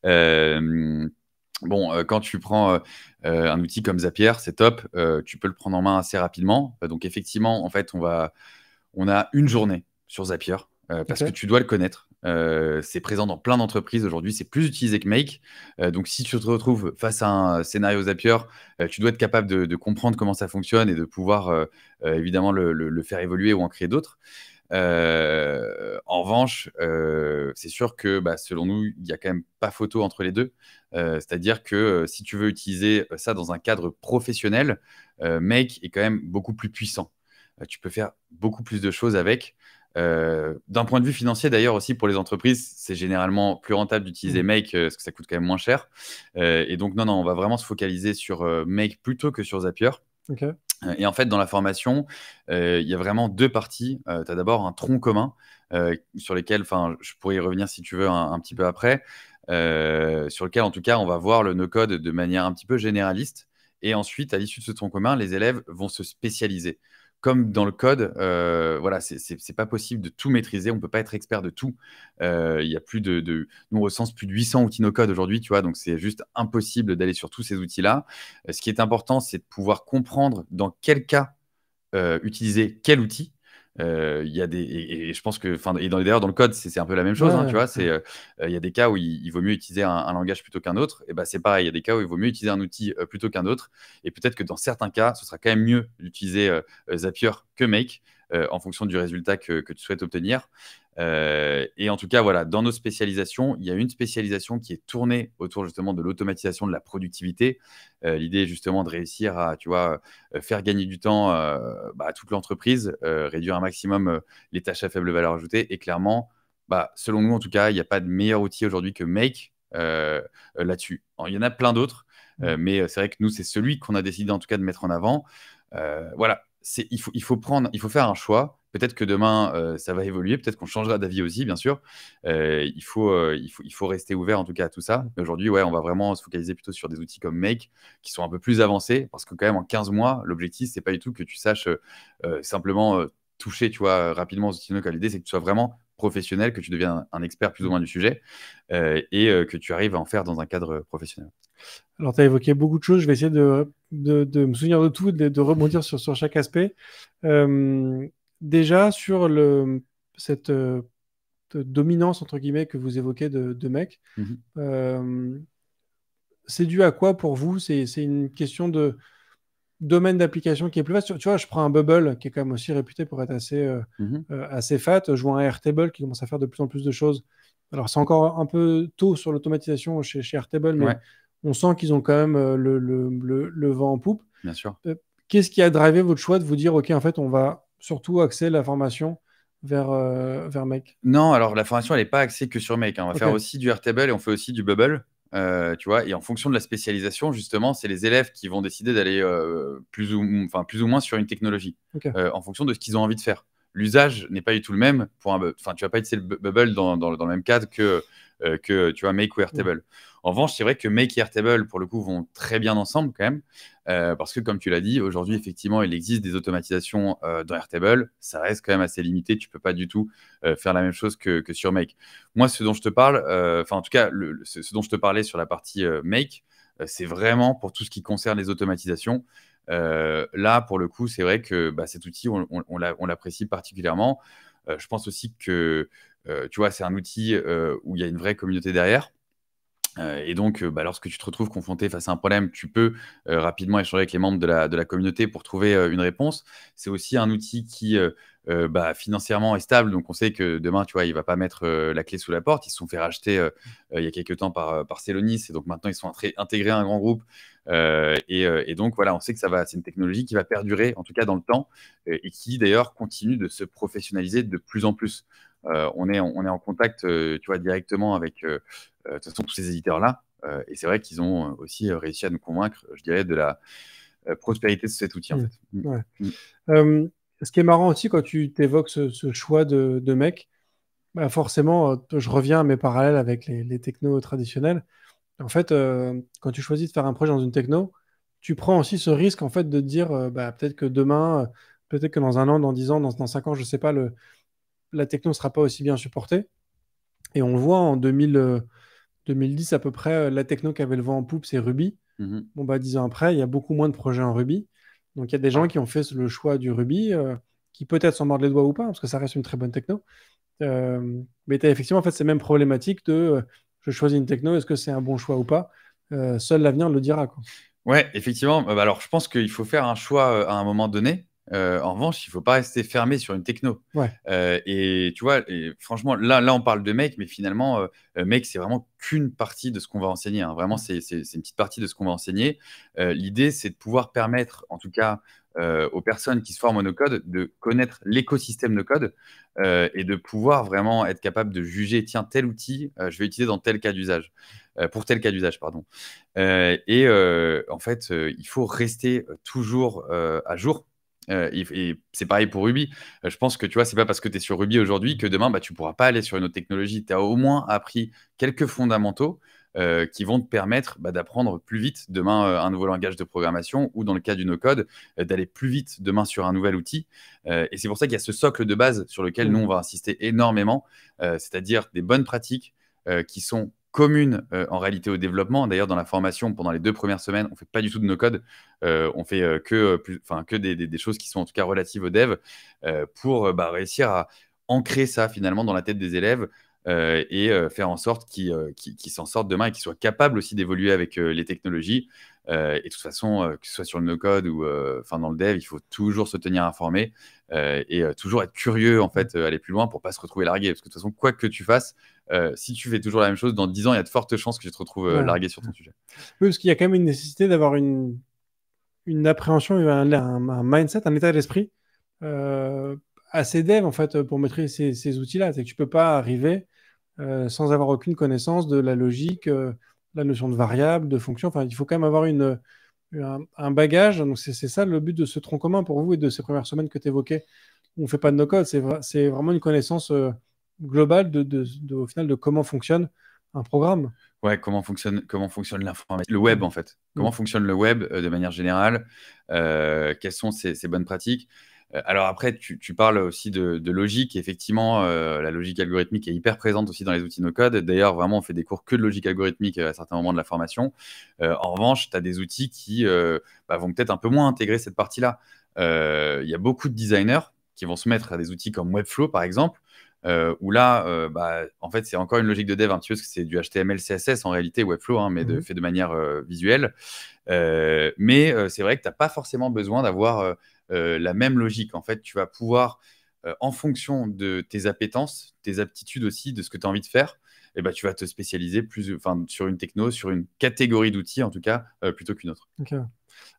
Mhm. Bon, euh, quand tu prends euh, euh, un outil comme Zapier, c'est top, tu peux le prendre en main assez rapidement. Donc effectivement, en fait, on, va, on a une journée sur Zapier parce que tu dois le connaître. c'est présent dans plein d'entreprises aujourd'hui, c'est plus utilisé que Make. donc si tu te retrouves face à un scénario Zapier, tu dois être capable de, comprendre comment ça fonctionne et de pouvoir évidemment le, faire évoluer ou en créer d'autres. Euh, en revanche, euh, c'est sûr que bah, selon nous, il n'y a quand même pas photo entre les deux. Euh, c'est-à-dire que si tu veux utiliser ça dans un cadre professionnel, Make est quand même beaucoup plus puissant. tu peux faire beaucoup plus de choses avec. D'un point de vue financier, d'ailleurs, aussi pour les entreprises, c'est généralement plus rentable d'utiliser mmh. Make parce que ça coûte quand même moins cher. et donc, non, non, on va vraiment se focaliser sur Make plutôt que sur Zapier. Euh, et en fait, dans la formation, euh, il y a vraiment deux parties. Euh, tu as d'abord un tronc commun sur lequel, enfin, je pourrais y revenir si tu veux un, un petit peu après, sur lequel en tout cas, on va voir le no-code de manière un petit peu généraliste. Et ensuite, à l'issue de ce tronc commun, les élèves vont se spécialiser comme dans le code, euh, voilà, c'est pas possible de tout maîtriser. On peut pas être expert de tout. Euh, il y a plus de, nous plus de 800 outils no code aujourd'hui, tu vois. Donc c'est juste impossible d'aller sur tous ces outils-là. Euh, ce qui est important, c'est de pouvoir comprendre dans quel cas utiliser quel outil euh, y a des et, je pense que enfin et d'ailleurs dans le code c'est un peu la même chose hein, tu vois euh, euh, il y a des cas où il, vaut mieux utiliser un, langage plutôt qu'un autre et ben c'est pareil il y a des cas où il vaut mieux utiliser un outil plutôt qu'un autre et peut-être que dans certains cas ce sera quand même mieux d'utiliser Zapier que Make euh, en fonction du résultat que, tu souhaites obtenir. Euh, et en tout cas, voilà, dans nos spécialisations, il y a une spécialisation qui est tournée autour justement de l'automatisation de la productivité. Euh, l'idée est justement de réussir à, tu vois, faire gagner du temps bah, à toute l'entreprise, réduire un maximum les tâches à faible valeur ajoutée. Et clairement, bah, selon nous, en tout cas, il n'y a pas de meilleur outil aujourd'hui que Make là-dessus. Il y en a plein d'autres, mmh. mais c'est vrai que nous, c'est celui qu'on a décidé en tout cas de mettre en avant. voilà, il faut, prendre, il faut faire un choix. Peut-être que demain, euh, ça va évoluer. Peut-être qu'on changera d'avis aussi, bien sûr. Euh, il, faut, euh, il, faut, il faut rester ouvert, en tout cas, à tout ça. Mais aujourd'hui, ouais, on va vraiment se focaliser plutôt sur des outils comme Make, qui sont un peu plus avancés. Parce que, quand même, en 15 mois, l'objectif, c'est pas du tout que tu saches simplement toucher tu vois, rapidement aux outils L'idée, c'est que tu sois vraiment professionnel, que tu deviens un expert plus ou moins du sujet euh, et euh, que tu arrives à en faire dans un cadre euh, professionnel. Alors, tu as évoqué beaucoup de choses, je vais essayer de, me souvenir de tout, de, de rebondir sur, sur, chaque aspect. déjà, sur le, cette dominance, entre guillemets, que vous évoquez de, de mecs, mhm. c'est dû à quoi pour vous C'est une question de domaine d'application qui est plus vaste. Tu vois, je prends un Bubble qui est quand même aussi réputé pour être assez, euh, mhm. euh, assez fat. Je vois un Airtable qui commence à faire de plus en plus de choses. Alors, c'est encore un peu tôt sur l'automatisation chez, chez, Airtable, mais on sent qu'ils ont quand même euh, le, vent en poupe. Bien sûr. Qu'est-ce qui a drivé votre choix de vous dire, OK, en fait, on va surtout axer la formation vers, vers Make Non, alors la formation, elle n'est pas axée que sur Make. Hein. On va faire aussi du Airtable et on fait aussi du Bubble. Euh, et en fonction de la spécialisation, justement, c'est les élèves qui vont décider d'aller euh, plus, ou, plus ou moins sur une technologie, euh, en fonction de ce qu'ils ont envie de faire l'usage n'est pas du tout le même pour un Enfin, tu vas pas utiliser le bubble dans, le même cadre que, euh, que tu vois, Make ou Airtable. En revanche, c'est vrai que Make et Airtable, pour le coup, vont très bien ensemble quand même, euh, parce que comme tu l'as dit, aujourd'hui, effectivement, il existe des automatisations euh, dans Airtable. Ça reste quand même assez limité. Tu peux pas du tout faire la même chose que, sur Make. Moi, ce dont je te parle, enfin, en tout cas, ce, dont je te parlais sur la partie Make, c'est vraiment pour tout ce qui concerne les automatisations. Euh, là, pour le coup, c'est vrai que bah, cet outil, on, on l'apprécie particulièrement. Euh, je pense aussi que, euh, tu vois, c'est un outil où il y a une vraie communauté derrière. Euh, et donc, euh, bah, lorsque tu te retrouves confronté face à un problème, tu peux euh, rapidement échanger avec les membres de la, communauté pour trouver une réponse. C'est aussi un outil qui, bah, financièrement, est stable. Donc, on sait que demain, tu vois, il ne va pas mettre la clé sous la porte. Ils se sont fait racheter il y a quelques temps par, Célonis Et donc, maintenant, ils sont intégrés à un grand groupe. Et, donc, voilà, on sait que c'est une technologie qui va perdurer, en tout cas dans le temps, et qui, d'ailleurs, continue de se professionnaliser de plus en plus. Euh, on, est en, contact euh, tu vois, directement avec euh, tous ces éditeurs-là. et c'est vrai qu'ils ont aussi réussi à nous convaincre, je dirais, de la prospérité de cet outil. Mmh. Mmh. Mmh. ce qui est marrant aussi quand tu évoques ce, choix de, de mec, bah, forcément, je reviens à mes parallèles avec les, technos traditionnels. En fait, quand tu choisis de faire un projet dans une techno, tu prends aussi ce risque en fait de te dire bah, peut-être que demain, peut-être que dans un an, dans dix ans, dans, cinq ans, je ne sais pas, le, la techno ne sera pas aussi bien supportée. Et on le voit en 2000, 2010 euh, à peu près, euh, la techno qui avait le vent en poupe, c'est Ruby. Mhm. Bon, bah, dix ans après, il y a beaucoup moins de projets en Ruby. Donc, il y a des gens qui ont fait le choix du Ruby, euh, qui peut-être s'en mordent les doigts ou pas, hein, parce que ça reste une très bonne techno. mais tu as effectivement en fait, ces mêmes problématiques de je choisis une techno, est-ce que c'est un bon choix ou pas Seul l'avenir le dira. Quoi. Ouais, effectivement. Bah, bah, alors, je pense qu'il faut faire un choix à un moment donné. Euh, en revanche, il ne faut pas rester fermé sur une techno. Euh, et tu vois, franchement, là, là, on parle de make, mais finalement, euh, euh, make, c'est vraiment qu'une partie de ce qu'on va enseigner. Hein. Vraiment, c'est une petite partie de ce qu'on va enseigner. L'idée, c'est de pouvoir permettre, en tout cas, aux personnes qui se forment en code de connaître l'écosystème de code et de pouvoir vraiment être capable de juger, tiens, tel outil, je vais l'utiliser dans tel cas d'usage, pour tel cas d'usage, pardon. et en fait, il faut rester toujours à jour euh, et, c'est pareil pour Ruby. Euh, je pense que tu vois, c'est pas parce que tu es sur Ruby aujourd'hui que demain, bah, tu pourras pas aller sur une autre technologie. Tu as au moins appris quelques fondamentaux euh, qui vont te permettre bah, d'apprendre plus vite demain un nouveau langage de programmation ou dans le cas du no-code, d'aller plus vite demain sur un nouvel outil. et c'est pour ça qu'il y a ce socle de base sur lequel mm. nous, on va insister énormément, c'est-à-dire des bonnes pratiques qui sont commune euh, en réalité au développement. D'ailleurs, dans la formation, pendant les deux premières semaines, on fait pas du tout de nos codes. On euh, on fait euh, que, que des, choses qui sont en tout cas relatives au dev pour bah, réussir à ancrer ça finalement dans la tête des élèves et faire en sorte qu'ils s'en sortent demain et qu'ils soient capables aussi d'évoluer avec les technologies. Euh, et de toute façon, euh, que ce soit sur le no-code ou euh, enfin dans le dev, il faut toujours se tenir informé et toujours être curieux, en fait, aller plus loin pour pas se retrouver largué. Parce que de toute façon, quoi que tu fasses, si tu fais toujours la même chose, dans 10 ans, il y a de fortes chances que tu te retrouves largué sur ton sujet. Oui, parce qu'il y a quand même une nécessité d'avoir une, une appréhension, un, mindset, un état d'esprit assez dev, en fait, pour maîtriser ces, outils-là. C'est que tu peux pas arriver sans avoir aucune connaissance de la logique, la notion de variable, de fonction. il faut quand même avoir un, bagage. c'est ça le but de ce tronc commun pour vous et de ces premières semaines que tu évoquais. On ne fait pas de no-code, c'est vraiment une connaissance euh, globale de, au final de comment fonctionne un programme. Ouais, comment fonctionne, comment fonctionne l'informatique, le web en fait. Comment mm. fonctionne le web euh, de manière générale euh, Quelles sont ces bonnes pratiques euh, alors après, tu, parles aussi de, logique. Effectivement, euh, la logique algorithmique est hyper présente aussi dans les outils no-code. D'ailleurs, vraiment, on fait des cours que de logique algorithmique euh, à certains moments de la formation. en revanche, tu as des outils qui bah, vont peut-être un peu moins intégrer cette partie-là. Il y a beaucoup de designers qui vont se mettre à des outils comme Webflow, par exemple, où là, bah, en fait, c'est encore une logique de dev un hein, parce que c'est du HTML, CSS en réalité, Webflow, hein, mais de, mmh fait de manière visuelle. mais c'est vrai que tu n'as pas forcément besoin d'avoir euh, la même logique. En fait, tu vas pouvoir, euh, en fonction de tes appétences, tes aptitudes aussi, de ce que tu as envie de faire, eh ben, tu vas te spécialiser plus, sur une techno, sur une catégorie d'outils, en tout cas, euh, plutôt qu'une autre.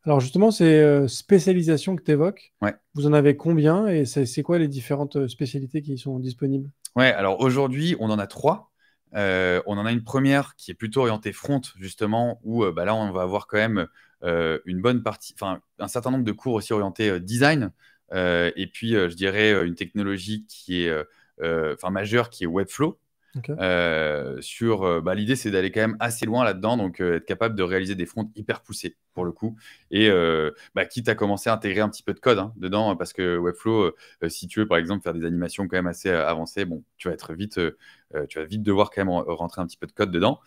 Alors justement, ces spécialisation spécialisations que tu évoques, vous en avez combien et c'est quoi les différentes spécialités qui sont disponibles Ouais, alors aujourd'hui, on en a trois. on en a une première qui est plutôt orientée front, justement, où bah là, on va avoir quand même euh, une bonne partie, un certain nombre de cours aussi orientés euh, design. Euh, et puis, je dirais, une technologie qui est, enfin, majeure qui est Webflow, euh, sur, euh, bah, l'idée, c'est d'aller quand même assez loin là-dedans, donc euh, être capable de réaliser des fronts hyper poussés pour le coup. Et bah, quitte à commencer à intégrer un petit peu de code hein, dedans, parce que Webflow, si tu veux par exemple faire des animations quand même assez avancées, bon, tu vas être vite, tu vas vite devoir quand même rentrer un petit peu de code dedans.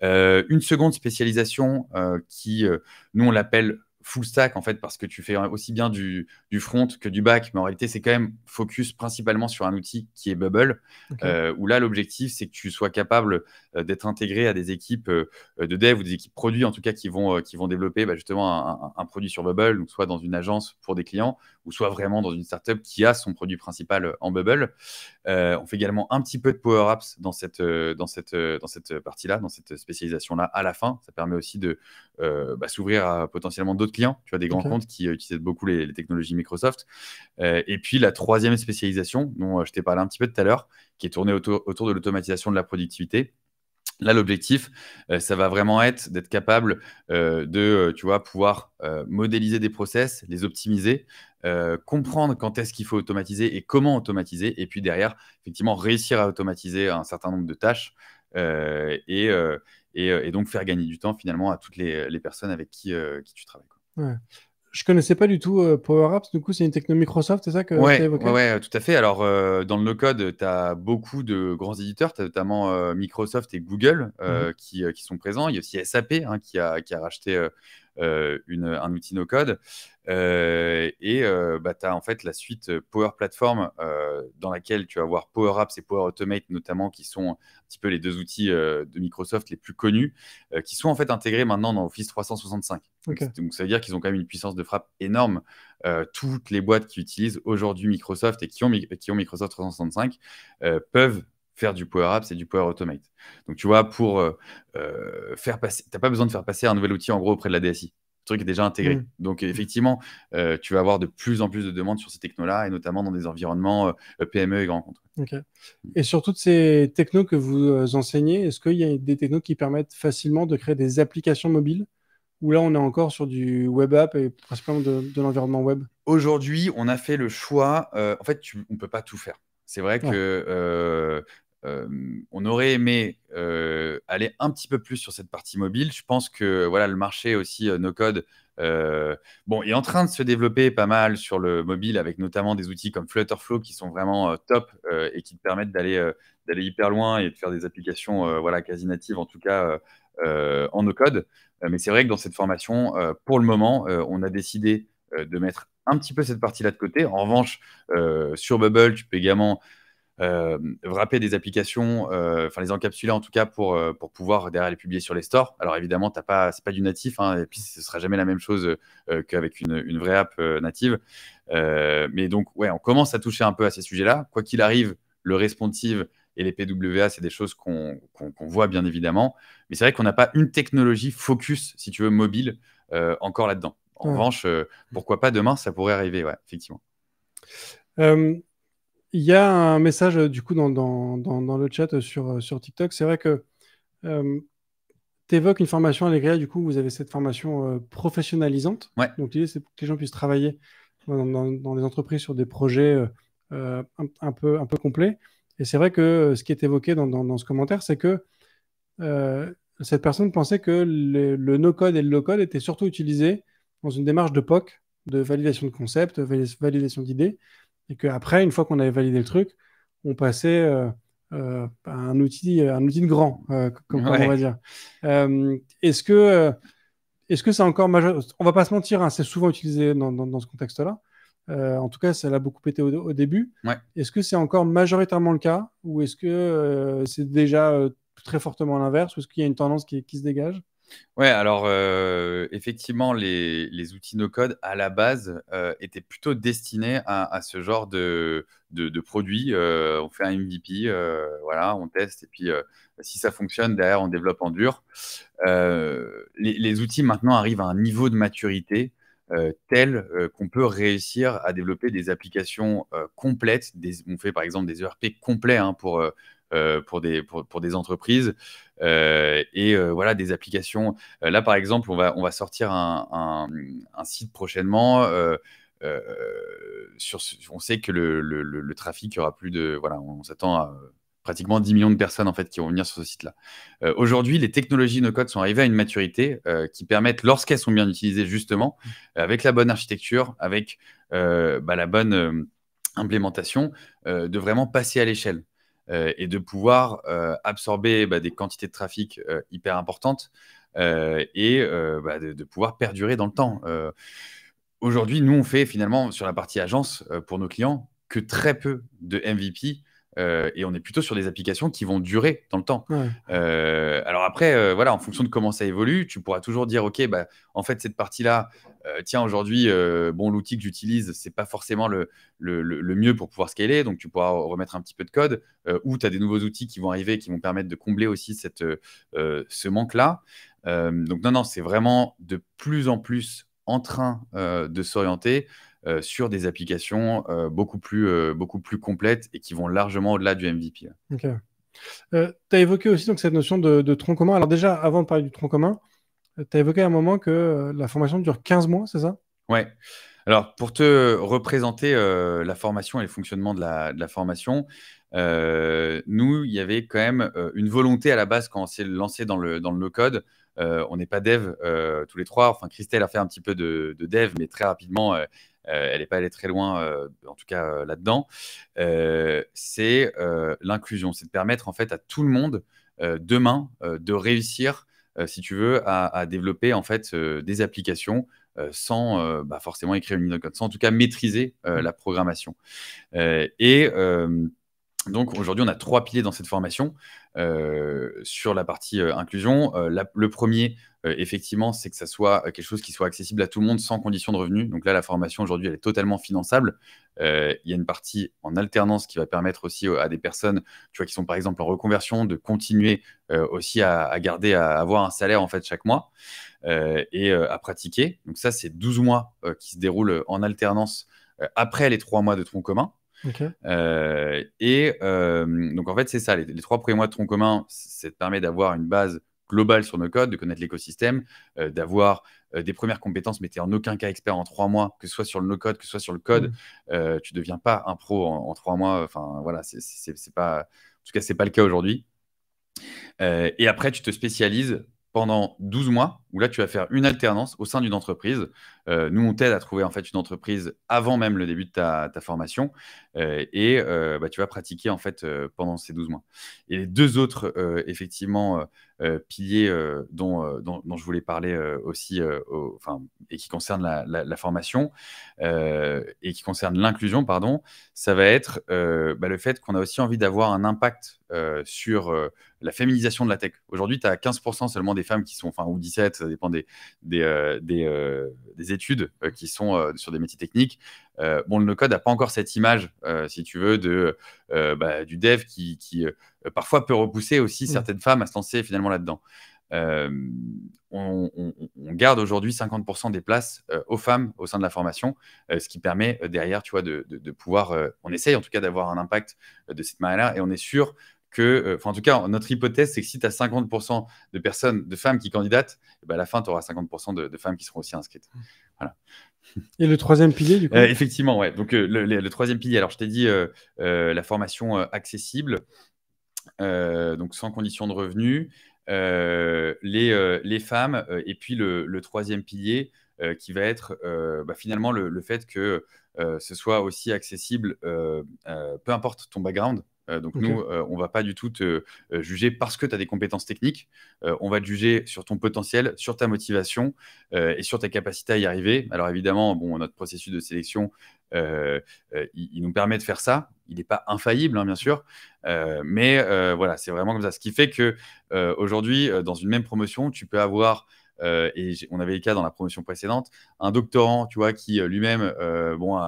une seconde spécialisation qui, nous, on l'appelle full stack en fait parce que tu fais aussi bien du, du front que du back, mais en réalité c'est quand même focus principalement sur un outil qui est Bubble, euh, où là l'objectif c'est que tu sois capable euh, d'être intégré à des équipes euh, de dev ou des équipes produits en tout cas qui vont, qui vont développer bah, justement un, produit sur Bubble, donc soit dans une agence pour des clients ou soit vraiment dans une startup qui a son produit principal en Bubble. on fait également un petit peu de Power Apps dans cette, dans cette, dans cette partie-là, dans cette spécialisation-là à la fin. Ça permet aussi de bah, s'ouvrir à potentiellement d'autres clients, tu vois, des grands comptes qui euh, utilisent beaucoup les, technologies Microsoft. Euh, et puis la troisième spécialisation, dont euh, je t'ai parlé un petit peu tout à l'heure, qui est tournée autour, de l'automatisation de la productivité. Là, l'objectif, ça va vraiment être d'être capable de, tu vois, pouvoir modéliser des process, les optimiser, comprendre quand est-ce qu'il faut automatiser et comment automatiser, et puis derrière, effectivement, réussir à automatiser un certain nombre de tâches et, et, donc faire gagner du temps finalement à toutes les, les personnes avec qui, qui tu travailles. Je Je connaissais pas du tout euh, Power Apps. Du coup, c'est une techno Microsoft, c'est ça que tu as évoqué ouais, tout à fait. Alors, euh, dans le no-code, tu as beaucoup de grands éditeurs, tu as notamment euh, Microsoft et Google mmh. qui, sont présents. Il y a aussi SAP hein, qui, a, qui, a, racheté euh, un outil no-code. Euh, et euh, bah, tu as en fait la suite Power Platform dans laquelle tu vas avoir Power Apps et Power Automate notamment, qui sont un petit peu les deux outils de Microsoft les plus connus, qui sont en fait intégrés maintenant dans Office 365. Donc, ça veut dire qu'ils ont quand même une puissance de frappe énorme. toutes les boîtes qui utilisent aujourd'hui Microsoft et qui ont, qui ont Microsoft 365 euh, peuvent faire du Power Apps c'est du Power Automate. Donc, tu vois, pour euh, euh, faire passer, tu n'as pas besoin de faire passer un nouvel outil en gros auprès de la DSI. Le truc est déjà intégré. Mm. Donc, effectivement, euh, tu vas avoir de plus en plus de demandes sur ces technos-là et notamment dans des environnements PME et grands comptes. Mm. Et sur toutes ces technos que vous enseignez, est-ce qu'il y a des technos qui permettent facilement de créer des applications mobiles Ou là on est encore sur du web app et principalement de, l'environnement web Aujourd'hui, on a fait le choix. en fait, on ne peut pas tout faire. C'est vrai que euh, on aurait aimé euh, aller un petit peu plus sur cette partie mobile. Je pense que voilà, le marché aussi, euh, nos codes, bon, est en train de se développer pas mal sur le mobile avec notamment des outils comme Flutterflow qui sont vraiment top et qui te permettent d'aller hyper loin et de faire des applications voilà quasi natives en tout cas en no code. mais c'est vrai que dans cette formation, pour le moment, on a décidé de mettre un petit peu cette partie-là de côté. En revanche, sur Bubble, tu peux également wrapper des applications, enfin les encapsuler en tout cas pour, pour pouvoir derrière les publier sur les stores. Alors évidemment, ce n'est pas, pas du natif, hein, et puis ce ne sera jamais la même chose qu'avec une, une, vraie app native. mais donc, ouais, on commence à toucher un peu à ces sujets-là. Quoi qu'il arrive, le responsive et les PWA, c'est des choses qu'on voit bien évidemment. Mais c'est vrai qu'on n'a pas une technologie focus, si tu veux, mobile, encore là-dedans. En revanche, pourquoi pas demain, ça pourrait arriver, ouais, effectivement. Il y a un message euh, du coup dans, le chat euh, euh, sur, TikTok. C'est vrai que tu évoques une formation à du coup, vous avez cette formation professionnalisante. Donc l'idée, c'est que les gens puissent travailler dans, les entreprises sur des projets un, peu, un peu complets. Et c'est vrai que ce qui est évoqué dans, ce commentaire, c'est que cette personne pensait que le, no-code et le low-code étaient surtout utilisés dans une démarche de POC, de validation de concept, validation d'idées, et qu'après, une fois qu'on avait validé le truc, on passait euh, euh, à un outil, un outil de grand, euh, comme, on va dire. est-ce que est-ce que c'est encore majeur On va pas se mentir, hein, c'est souvent utilisé dans, dans, ce contexte-là. en tout cas, ça l'a beaucoup pété au, début. Est-ce que c'est encore majoritairement le cas ou est-ce que c'est déjà très fortement l'inverse ou est-ce qu'il y a une tendance qui, qui se dégage Ouais, alors euh, effectivement, les, outils no-code à la base euh, étaient plutôt destinés à, ce genre de, de, produits. Euh, on fait un MVP, voilà, on teste et puis si ça fonctionne, derrière on développe en dur. Les, outils maintenant arrivent à un niveau de maturité tel qu'on peut réussir à développer des applications complètes. Des, on fait par exemple des ERP complets hein, pour euh, pour, des, entreprises. Euh, et euh, voilà, des applications. là, par exemple, on va, sortir un, site prochainement. sur, on sait que le, trafic, aura plus de. Voilà, on, s'attend à pratiquement 10 millions de personnes en fait qui vont venir sur ce site-là. Aujourd'hui, les technologies no-code sont arrivées à une maturité qui permettent, lorsqu'elles sont bien utilisées justement, mmh. avec la bonne architecture, avec bah, la bonne implémentation, de vraiment passer à l'échelle. Euh, et de pouvoir euh, absorber bah, des quantités de trafic euh, hyper importantes et bah, de, de, pouvoir perdurer dans le temps. Aujourd'hui, nous, on fait finalement sur la partie agence pour nos clients que très peu de MVP euh, et on est plutôt sur des applications qui vont durer dans le temps. Euh, alors après, euh, voilà, en fonction de comment ça évolue, tu pourras toujours dire, ok, bah, en fait cette partie-là, tiens aujourd'hui, bon l'outil que j'utilise, c'est pas forcément le, le, le, mieux pour pouvoir scaler, donc tu pourras remettre un petit peu de code. ou tu as des nouveaux outils qui vont arriver, qui vont permettre de combler aussi cette, ce manque-là. donc non, non, c'est vraiment de plus en plus en train de s'orienter euh, sur des applications euh, beaucoup, plus, euh, beaucoup plus complètes et qui vont largement au-delà du MVP. tu as évoqué aussi donc, cette notion de, tronc commun. Alors déjà, avant de parler du tronc commun, tu as évoqué à un moment que la formation dure 15 mois, c'est ça Ouais. Alors, pour te représenter la formation et le fonctionnement de la, formation, nous, il y avait quand même une volonté à la base quand on s'est lancé dans le, dans le no-code on n'est pas dev tous les trois. Enfin, Christelle a fait un petit peu de, dev, mais très rapidement, euh, elle n'est pas allée très loin, euh, en tout cas euh, là-dedans, c'est l'inclusion. C'est de permettre en fait à tout le monde demain de réussir, si tu veux, à, développer en fait des applications sans bah, forcément écrire une ligne de code, sans en tout cas maîtriser mmh. la programmation. et donc aujourd'hui, on a trois piliers dans cette formation sur la partie inclusion. le premier, euh, effectivement, c'est que ça soit euh, quelque chose qui soit accessible à tout le monde sans condition de revenu. Donc là, la formation aujourd'hui, elle est totalement finançable. Euh, il y a une partie en alternance qui va permettre aussi à des personnes, tu vois, qui sont par exemple en reconversion, de continuer aussi à, garder, à avoir un salaire en fait chaque mois et à pratiquer. Donc ça, c'est 12 mois qui se déroulent en alternance après les trois mois de tronc commun. et donc en fait, c'est ça, les, les, trois premiers mois de tronc commun, ça te permet d'avoir une base global sur nos codes, de connaître l'écosystème, euh, d'avoir euh, des premières compétences, mais tu en aucun cas expert en trois mois, que ce soit sur le no-code, que ce soit sur le code, mm. euh, tu ne deviens pas un pro en, trois mois. Enfin, voilà, c'est pas... En tout cas, ce n'est pas le cas aujourd'hui. et après, tu te spécialises pendant 12 mois où là, tu vas faire une alternance au sein d'une entreprise. Euh, nous, on t'aide à trouver en fait une entreprise avant même le début de ta, formation euh, et euh, bah, tu vas pratiquer en fait pendant ces 12 mois. Et les deux autres, effectivement, piliers dont, dont, je voulais parler aussi et qui concernent la, formation et qui concernent l'inclusion, pardon, ça va être bah, le fait qu'on a aussi envie d'avoir un impact sur la féminisation de la tech. Aujourd'hui, tu as 15% seulement des femmes qui sont, enfin, ou 17, ça dépend des, des, euh, euh, études euh, qui sont sur des métiers techniques. bon, le no-code n'a pas encore cette image, si tu veux, de, bah, du dev qui, parfois peut repousser aussi mm. certaines femmes à se lancer finalement là-dedans. on, garde aujourd'hui 50% des places aux femmes au sein de la formation, ce qui permet derrière, tu vois, de, de pouvoir, on essaye en tout cas d'avoir un impact de cette manière-là, et on est sûr euh, en tout cas, notre hypothèse, c'est que si tu as 50% de personnes, de femmes qui candidatent, eh ben, à la fin, tu auras 50% de, femmes qui seront aussi inscrites. Mmh. Et le troisième pilier, du coup euh, Effectivement, ouais. Donc, euh, le, troisième pilier, alors je t'ai dit la formation accessible, donc sans condition de revenu, les, les, femmes, et puis le, troisième pilier qui va être bah, finalement le, fait que ce soit aussi accessible, peu importe ton background, euh, donc nous, on euh, on va pas du tout te euh, juger parce que tu as des compétences techniques. on va te juger sur ton potentiel, sur ta motivation et sur ta capacité à y arriver. Alors évidemment, bon, notre processus de sélection, il, nous permet de faire ça. Il n'est pas infaillible, hein, bien sûr, mais voilà, c'est vraiment comme ça. Ce qui fait que aujourd'hui, dans une même promotion, tu peux avoir euh, et on avait le cas dans la promotion précédente, un doctorant, tu vois, qui euh, lui-même, euh, bon,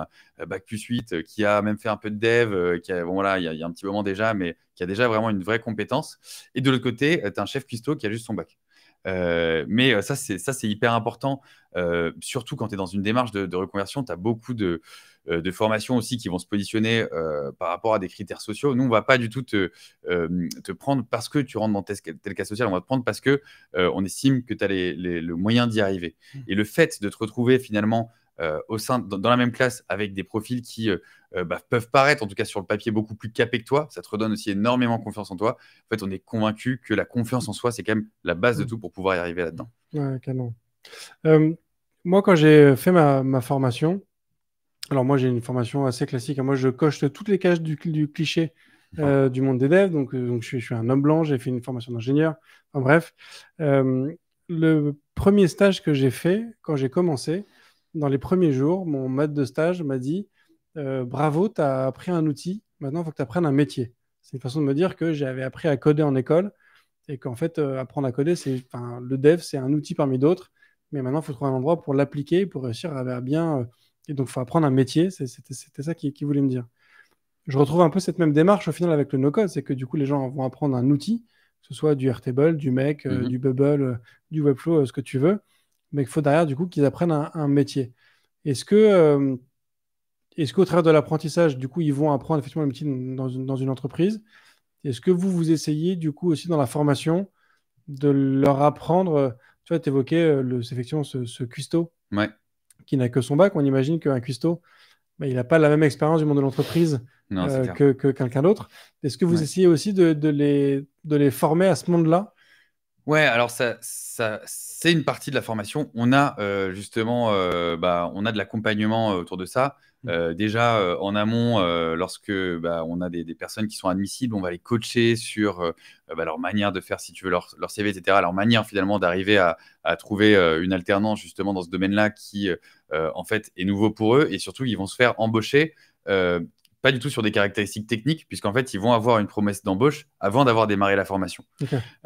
bac plus 8, qui a même fait un peu de dev, qui a, bon, voilà, il y, a, un petit moment déjà, mais qui a déjà vraiment une vraie compétence. Et de l'autre côté, tu as un chef cuistot qui a juste son bac. Euh, mais euh, ça, c'est, hyper important, euh, surtout quand tu es dans une démarche de, reconversion. Tu as beaucoup de, formations aussi qui vont se positionner par rapport à des critères sociaux. Nous, on va pas du tout te, prendre parce que tu rentres dans tel, cas social, on va te prendre parce que on estime que tu as les, le moyen d'y arriver. Mmh. Et le fait de te retrouver finalement euh, au sein, dans, la même classe avec des profils qui euh, euh, bah, peuvent paraître, en tout cas sur le papier, beaucoup plus capés que toi. Ça te redonne aussi énormément confiance en toi. En fait, on est convaincu que la confiance en soi, c'est quand même la base de mm. tout pour pouvoir y arriver là-dedans. canon. moi, quand j'ai fait ma, formation, alors moi j'ai une formation assez classique. Moi je coche toutes les cages du, cliché du monde des devs. Donc, je, suis, un homme blanc, j'ai fait une formation d'ingénieur. bref, le premier stage que j'ai fait quand j'ai commencé, dans les premiers jours, mon maître de stage m'a dit euh, Bravo, tu as appris un outil, maintenant il faut que tu apprennes un métier. C'est une façon de me dire que j'avais appris à coder en école et qu'en fait, euh, apprendre à coder, c'est le dev, c'est un outil parmi d'autres, mais maintenant il faut trouver un endroit pour l'appliquer, pour réussir à, bien. Euh, et donc, il faut apprendre un métier, c'était ça qu'il qui voulait me dire. Je retrouve un peu cette même démarche au final avec le no-code, c'est que du coup, les gens vont apprendre un outil, que ce soit du Airtable, du Mec, mm-hmm. du Bubble, du Webflow, ce que tu veux mais il faut derrière, du coup, qu'ils apprennent un, métier. Est-ce que, euh, est-ce qu'au travers de l'apprentissage, du coup, ils vont apprendre effectivement le métier dans une, entreprise Est-ce que vous, vous essayez, du coup, aussi dans la formation, de leur apprendre euh, Tu as évoqué évoquais euh, le, effectivement ce, ce cuistot qui n'a que son bac. On imagine qu'un cuistot, bah, il n'a pas la même expérience du monde de l'entreprise que, quelqu'un d'autre. Est-ce que vous essayez aussi de les former à ce monde-là Ouais, alors ça, ça c'est une partie de la formation. On a euh, justement, euh, bah, on a de l'accompagnement euh, autour de ça. Mmh. déjà en amont, lorsque bah, on a des, personnes qui sont admissibles, on va les coacher sur bah, leur manière de faire, si tu veux, leur, CV, etc. Leur manière finalement d'arriver à, à, trouver une alternance justement dans ce domaine-là qui en fait est nouveau pour eux et surtout ils vont se faire embaucher pas du tout sur des caractéristiques techniques, puisqu'en fait, ils vont avoir une promesse d'embauche avant d'avoir démarré la formation.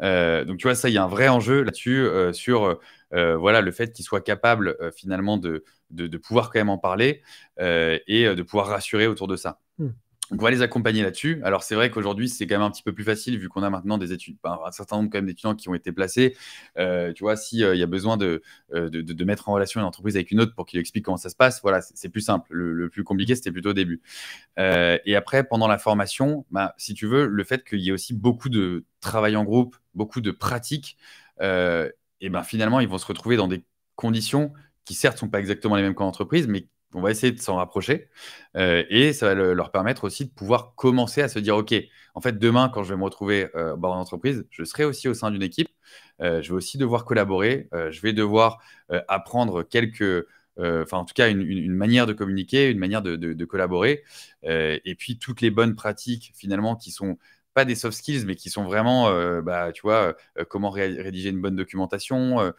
Euh, donc, tu vois, ça, il y a un vrai enjeu là-dessus, euh, sur euh, voilà, le fait qu'ils soient capables, finalement, de, pouvoir quand même en parler et de pouvoir rassurer autour de ça. Hmm on va les accompagner là-dessus. Alors c'est vrai qu'aujourd'hui c'est quand même un petit peu plus facile vu qu'on a maintenant des études, un certain nombre quand même d'étudiants qui ont été placés. Euh, tu vois, s'il euh, il y a besoin euh, de, mettre en relation une entreprise avec une autre pour qu'il explique comment ça se passe, voilà, c'est plus simple. Le, plus compliqué c'était plutôt au début. et après pendant la formation, bah, si tu veux, le fait qu'il y ait aussi beaucoup de travail en groupe, beaucoup de pratiques, et ben finalement ils vont se retrouver dans des conditions qui certes ne sont pas exactement les mêmes qu'en entreprise, mais on va essayer de s'en rapprocher euh, et ça va leur permettre aussi de pouvoir commencer à se dire ok en fait demain quand je vais me retrouver euh, d'une bah, entreprise je serai aussi au sein d'une équipe euh, je vais aussi devoir collaborer euh, je vais devoir apprendre quelques enfin en tout cas une, manière de communiquer une manière de collaborer et puis toutes les bonnes pratiques finalement qui sont pas des soft skills, mais qui sont vraiment, euh, bah, tu vois, euh, euh, comment rédiger une bonne documentation,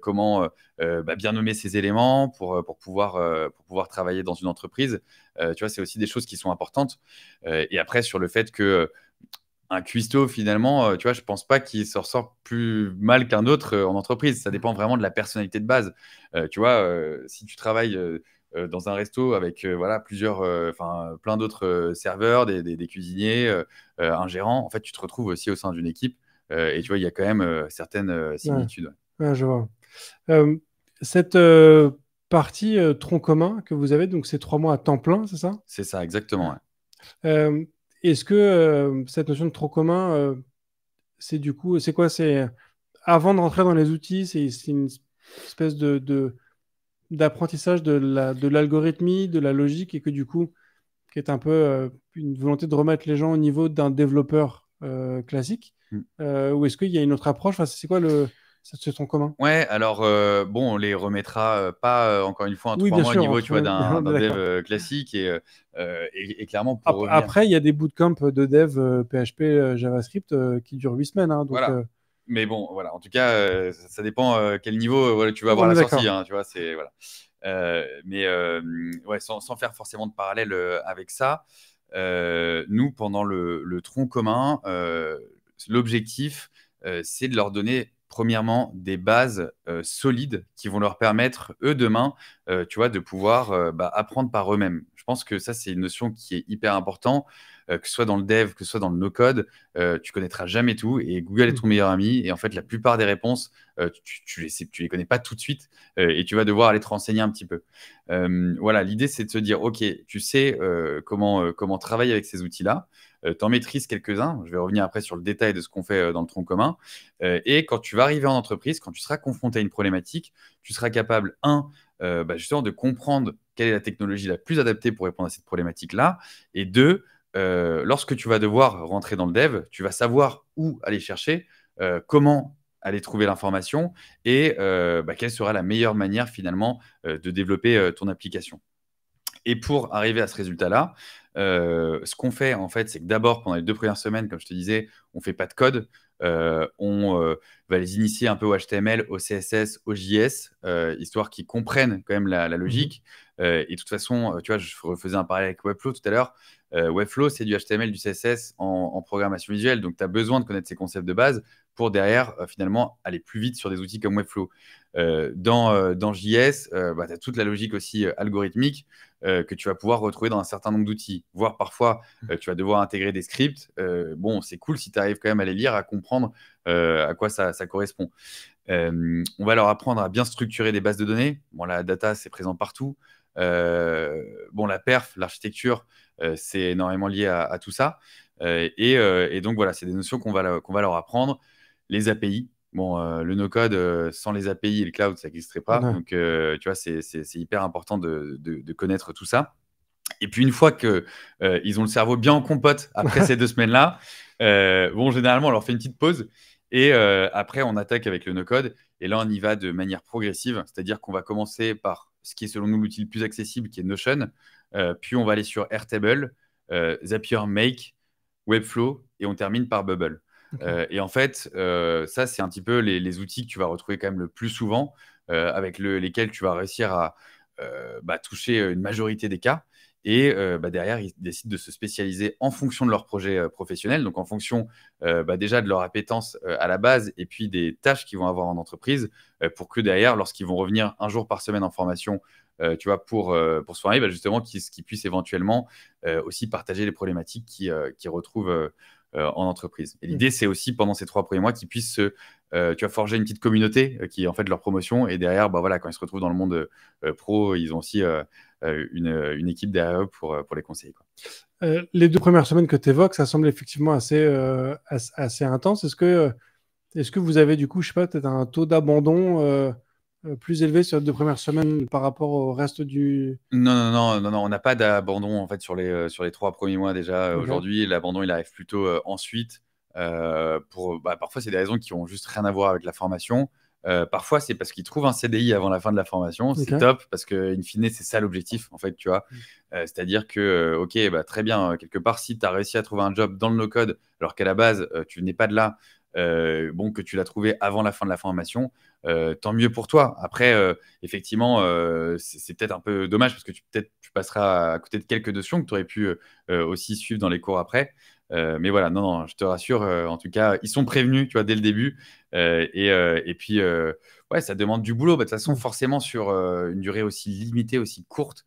comment bah, bien nommer ses éléments pour, pour, pouvoir, pour pouvoir travailler dans une entreprise. tu vois, c'est aussi des choses qui sont importantes. et après, sur le fait que un cuistot, finalement, tu vois, je pense pas qu'il se ressort plus mal qu'un autre en entreprise. Ça mmh. dépend vraiment de la personnalité de base. tu vois, si tu travailles euh, dans un resto avec euh, voilà plusieurs, euh, enfin plein d'autres serveurs, des, des, cuisiniers, un gérant, en fait, tu te retrouves aussi au sein d'une équipe. et tu vois, il y a quand même certaines similitudes. je vois. cette partie tronc commun que vous avez, donc ces trois mois à temps plein, c'est ça C'est ça, exactement. Est-ce que cette notion de tronc commun c'est du coup, c'est quoi C'est avant de rentrer dans les outils, c'est une espèce de, d'apprentissage de, la, de l'algorithmie, de la logique, et que du coup, qui est un peu euh, une volonté de remettre les gens au niveau d'un développeur euh, classique mm. euh, Ou est-ce qu'il y a une autre approche C'est quoi le, c'est ton commun. Ouais, alors bon, on les remettra pas encore une fois en trois mois au niveau d'un, d'un dev classique et, clairement pour après, il y a des bootcamps de dev PHP JavaScript qui durent huit semaines hein, mais bon, voilà. En tout cas, euh, ça, dépend euh, quel niveau euh, tu vas avoir la sortie. Hein, tu vois, c'est voilà. mais ouais, sans, faire forcément de parallèle avec ça, nous pendant le, le tronc commun, l'objectif, c'est de leur donner premièrement des bases solides qui vont leur permettre eux demain euh, tu vois, de pouvoir euh, bah, apprendre par eux-mêmes. Je pense que ça, c'est une notion qui est hyper importante, euh, que ce soit dans le dev, que ce soit dans le no-code, tu connaîtras jamais tout et Google est mm. ton meilleur ami. Et en fait, la plupart des réponses, tu, tu, les, tu les connais pas tout de suite et tu vas devoir aller te renseigner un petit peu. voilà, l'idée, c'est de se dire, OK, tu sais comment, comment travailler avec ces outils-là. tu en maîtrises quelques-uns. Je vais revenir après sur le détail de ce qu'on fait dans le tronc commun. et quand tu vas arriver en entreprise, quand tu seras confronté à une problématique, tu seras capable, un, euh, bah, justement de comprendre quelle est la technologie la plus adaptée pour répondre à cette problématique-là. Et deux, euh, lorsque tu vas devoir rentrer dans le dev, tu vas savoir où aller chercher, euh, comment aller trouver l'information et bah, quelle sera la meilleure manière finalement de développer ton application. Et pour arriver à ce résultat-là, ce qu'on fait en fait, c'est que d'abord pendant les deux premières semaines, comme je te disais, on ne fait pas de code, euh, on euh, va les initier un peu au HTML, au CSS, au JS, euh, histoire qu'ils comprennent quand même la, mhm. logique. et de toute façon, tu vois, je refaisais un parallèle avec Webflow tout à l'heure. Webflow, c'est du HTML, du CSS en, programmation visuelle. Donc, tu as besoin de connaître ces concepts de base pour derrière, finalement, aller plus vite sur des outils comme Webflow. dans, JS, tu as toute la logique aussi algorithmique. Euh, que tu vas pouvoir retrouver dans un certain nombre d'outils, voire parfois mm. euh, tu vas devoir intégrer des scripts. Euh, bon, c'est cool si tu arrives quand même à les lire, à comprendre à quoi ça, correspond. on va leur apprendre à bien structurer des bases de données. Bon, la data, c'est présent partout. bon, la perf, l'architecture, c'est énormément lié à, tout ça. Et, donc voilà, c'est des notions qu'on va, va leur apprendre les API, Bon, euh, le no-code, euh, sans les API et le cloud, ça n'existerait pas. Donc, euh, tu vois, c'est hyper important de, connaître tout ça. Et puis, une fois qu'ils ont le cerveau bien en compote après ces deux semaines-là, bon, généralement, on leur fait une petite pause. Et après, on attaque avec le no-code. Et là, on y va de manière progressive. C'est-à-dire qu'on va commencer par ce qui est selon nous l'outil le plus accessible, qui est Notion. puis, on va aller sur Airtable, Zapier Make, Webflow, et on termine par Bubble. Euh, et en fait, euh, ça, c'est un petit peu les, outils que tu vas retrouver quand même le plus souvent, euh, avec lesquels tu vas réussir à bah, toucher une majorité des cas. Et bah, derrière, ils décident de se spécialiser en fonction de leur projet professionnel, donc en fonction bah, déjà de leur appétence à la base et puis des tâches qu'ils vont avoir en entreprise pour que derrière, lorsqu'ils vont revenir un jour par semaine en formation, tu vois, pour, pour se former, justement, qu'ils puissent éventuellement aussi partager les problématiques qu'ils retrouvent euh, en entreprise. Et mm. l'idée, c'est aussi pendant ces trois premiers mois qu'ils puissent euh, tu as forger une petite communauté euh, qui est en fait leur promotion. Et derrière, bah, voilà, quand ils se retrouvent dans le monde pro, ils ont aussi une, une, équipe derrière eux pour, pour les conseiller. les deux premières semaines que tu évoques, ça semble effectivement assez, assez, intense. Est-ce que, est-ce que vous avez du coup, je sais pas, peut-être un taux d'abandon euh, plus élevé sur les deux premières semaines par rapport au reste du. Non, non, non, non, non on n'a pas d'abandon en fait sur les, euh, sur les trois premiers mois déjà. Euh, aujourd'hui, l'abandon, il arrive plutôt ensuite. pour, bah, parfois, c'est des raisons qui ont juste rien à voir avec la formation. parfois, c'est parce qu'ils trouvent un CDI avant la fin de la formation. C'est top parce que, in fine, c'est ça l'objectif, en fait, tu vois. Mm. C'est-à-dire que, ok, bah, très bien, quelque part, si tu as réussi à trouver un job dans le no-code, alors qu'à la base, tu n'es pas de là, euh, bon, que tu l'as trouvé avant la fin de la formation, euh, tant mieux pour toi. Après, euh, effectivement, c'est peut-être un peu dommage parce que tu, peut-être tu passeras à côté de quelques notions que tu aurais pu aussi suivre dans les cours après. mais voilà, non, non, je te rassure, en tout cas, ils sont prévenus, tu vois, dès le début. Et, et, puis, ouais, ça demande du boulot. Bah, de toute façon, forcément, sur une durée aussi limitée, aussi courte,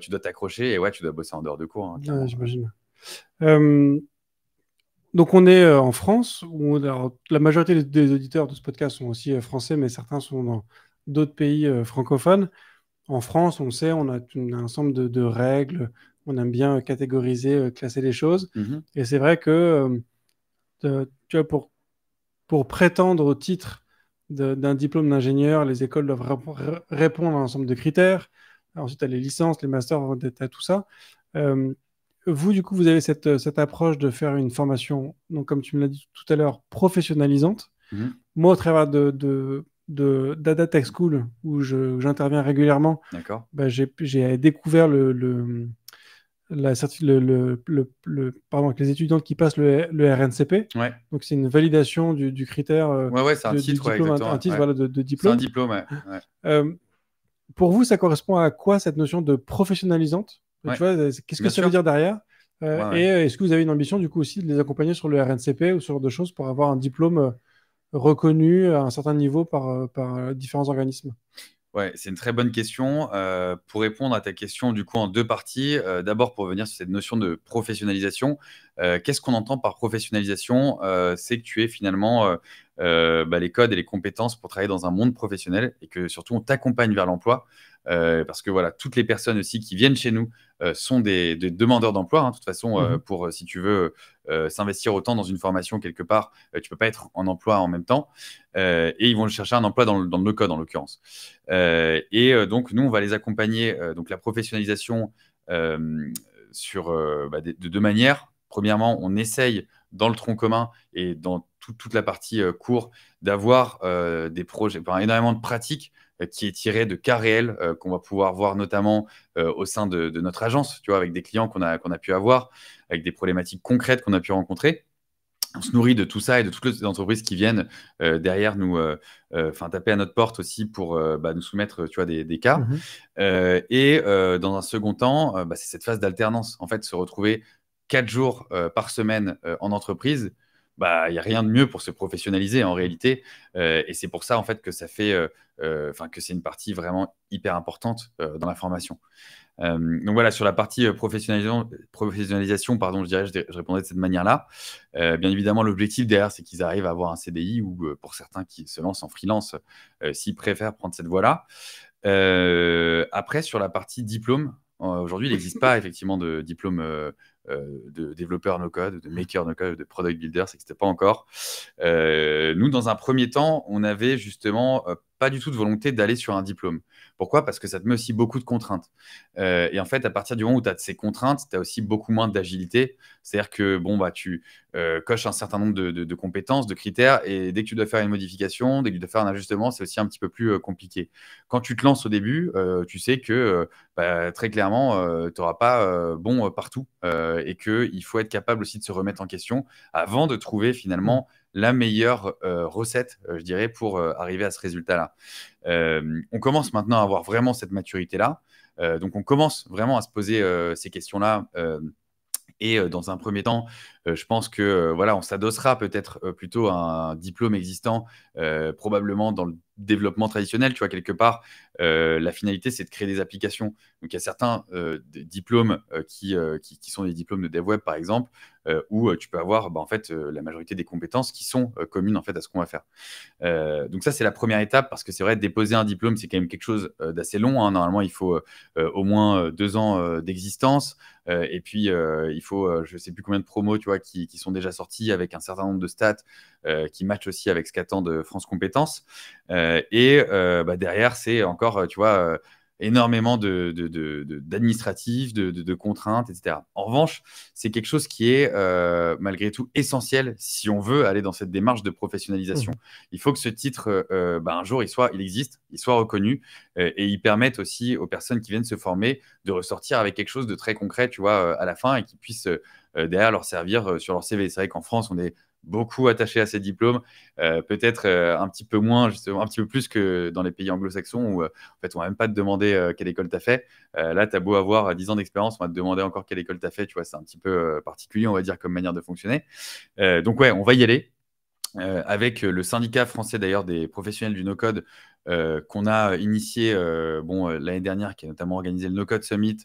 tu dois t'accrocher et ouais, tu dois bosser en dehors de cours. Hein, j'imagine. Donc on est euh, en France, où la majorité des auditeurs de ce podcast sont aussi euh, français, mais certains sont dans d'autres pays euh, francophones. En France, on sait, on a un ensemble de, règles, on aime bien catégoriser, classer les choses. Mhm. Et c'est vrai que tu pour, prétendre au titre d'un diplôme d'ingénieur, les écoles doivent répondre à un ensemble de critères. ensuite, tu as les licences, les masters, tu tout ça. Vous, du coup, vous avez cette, euh, cette approche de faire une formation, donc comme tu me l'as dit tout à l'heure, professionnalisante. Mhm. Moi, au travers de, de Tech School où j'interviens régulièrement. Bah, j'ai découvert le, la le, pardon, les étudiants qui passent le, RNCP. Donc c'est une validation du, critère. Euh, ouais, ouais, c'est un, titre, un, titre voilà, de, diplôme. un diplôme. Euh, pour vous, ça correspond à quoi cette notion de professionnalisante euh, qu'est-ce que ça veut dire derrière euh, Et euh, est-ce que vous avez une ambition du coup aussi de les accompagner sur le RNCP ou sur genre de choses pour avoir un diplôme reconnu à un certain niveau par, différents organismes Ouais, c'est une très bonne question. pour répondre à ta question, du coup, en deux parties. D'abord, pour venir sur cette notion de professionnalisation, qu'est-ce qu'on entend par professionnalisation C'est que tu es finalement bah, les codes et les compétences pour travailler dans un monde professionnel et que surtout on t'accompagne vers l'emploi. parce que voilà, toutes les personnes aussi qui viennent chez nous euh, sont des, demandeurs d'emploi. Hein, de toute façon, euh, mhm. pour euh, si tu veux s'investir autant dans une formation quelque part, tu peux pas être en emploi en même temps. et ils vont chercher un emploi dans le, dans le code en l'occurrence. et donc nous, on va les accompagner. donc la professionnalisation sur bah, de, deux manières. Premièrement, on essaye dans le tronc commun et dans toute la partie cours d'avoir euh, des projets, énormément de pratiques euh, qui est tirée de cas réels euh, qu'on va pouvoir voir notamment au sein de, notre agence, tu avec des clients qu'on a, pu avoir, avec des problématiques concrètes qu'on a pu rencontrer. On se nourrit de tout ça et de toutes les entreprises qui viennent derrière nous, taper à notre porte aussi pour bah, nous soumettre, tu des, cas. Mhm. et dans un second temps, bah, c'est cette phase d'alternance, en fait, se retrouver quatre jours par semaine en entreprise bah, il y a rien de mieux pour se professionnaliser en réalité. Euh, et c'est pour ça en fait que ça fait, euh, euh, enfin que c'est une partie vraiment hyper importante dans la formation. donc voilà, sur la partie professionnalisation, professionnalisation, pardon, je dirais, je, de cette manière-là. bien évidemment, l'objectif derrière, c'est qu'ils arrivent à avoir un CDI ou pour certains qui se lancent en freelance, s'ils préfèrent prendre cette voie-là. après, sur la partie diplôme, aujourd'hui, il n'existe pas effectivement de diplôme euh, de développeurs no code, de makers no code, de product builders, ça pas encore. Euh, nous, dans un premier temps, on avait justement euh, pas du tout de volonté d'aller sur un diplôme. Pourquoi Parce que ça te met aussi beaucoup de contraintes. Euh, et en fait, à partir du moment où tu as ces contraintes, tu as aussi beaucoup moins d'agilité. C'est-à-dire que bon, bah, tu euh, coches un certain nombre de, compétences, de critères, et dès que tu dois faire une modification, dès que tu dois faire un ajustement, c'est aussi un petit peu plus euh, compliqué. Quand tu te lances au début, tu sais que bah, très clairement, tu n'auras pas bon partout, et qu'il faut être capable aussi de se remettre en question avant de trouver finalement la meilleure euh, recette, euh, je dirais, pour euh, arriver à ce résultat-là. on commence maintenant à avoir vraiment cette maturité-là. donc, on commence vraiment à se poser ces questions-là. Et dans un premier temps, je pense que voilà, on s'adossera peut-être plutôt à un diplôme existant, probablement dans le développement traditionnel, tu vois, quelque part, euh, la finalité, c'est de créer des applications. Donc, il y a certains euh, diplômes euh, qui, qui, sont des diplômes de dev web, par exemple, où tu peux avoir, bah, en fait, la majorité des compétences qui sont communes, en fait, à ce qu'on va faire. donc, ça, c'est la première étape, parce que c'est vrai, déposer un diplôme, c'est quand même quelque chose d'assez long. Hein. Normalement, il faut au moins deux ans d'existence. et puis, il faut, je ne sais plus combien de promos, tu vois, qui, qui sont déjà sortis avec un certain nombre de stats. Euh, qui match aussi avec ce qu'attend de France Compétences. Euh, et euh, bah, derrière, c'est encore, tu vois, énormément d'administratifs, de, de, de, de, contraintes, etc. En revanche, c'est quelque chose qui est malgré tout essentiel si on veut aller dans cette démarche de professionnalisation. Mmh. Il faut que ce titre, bah, un jour, il, soit, il existe, il soit reconnu et il permette aussi aux personnes qui viennent se former de ressortir avec quelque chose de très concret, tu vois, à la fin et qui puissent derrière leur servir sur leur CV. C'est vrai qu'en France, on est beaucoup attaché à ses diplômes, euh, peut-être euh, un petit peu moins, justement, un petit peu plus que dans les pays anglo-saxons où euh, en fait on va même pas te demander quelle école tu as fait. là, tu as beau avoir 10 ans d'expérience, on va te demander encore quelle école tu as fait, tu vois, c'est un petit peu particulier, on va dire, comme manière de fonctionner. donc ouais, on va y aller. avec le syndicat français d'ailleurs des professionnels du no-code qu'on a initié bon, l'année dernière, qui a notamment organisé le No Code Summit,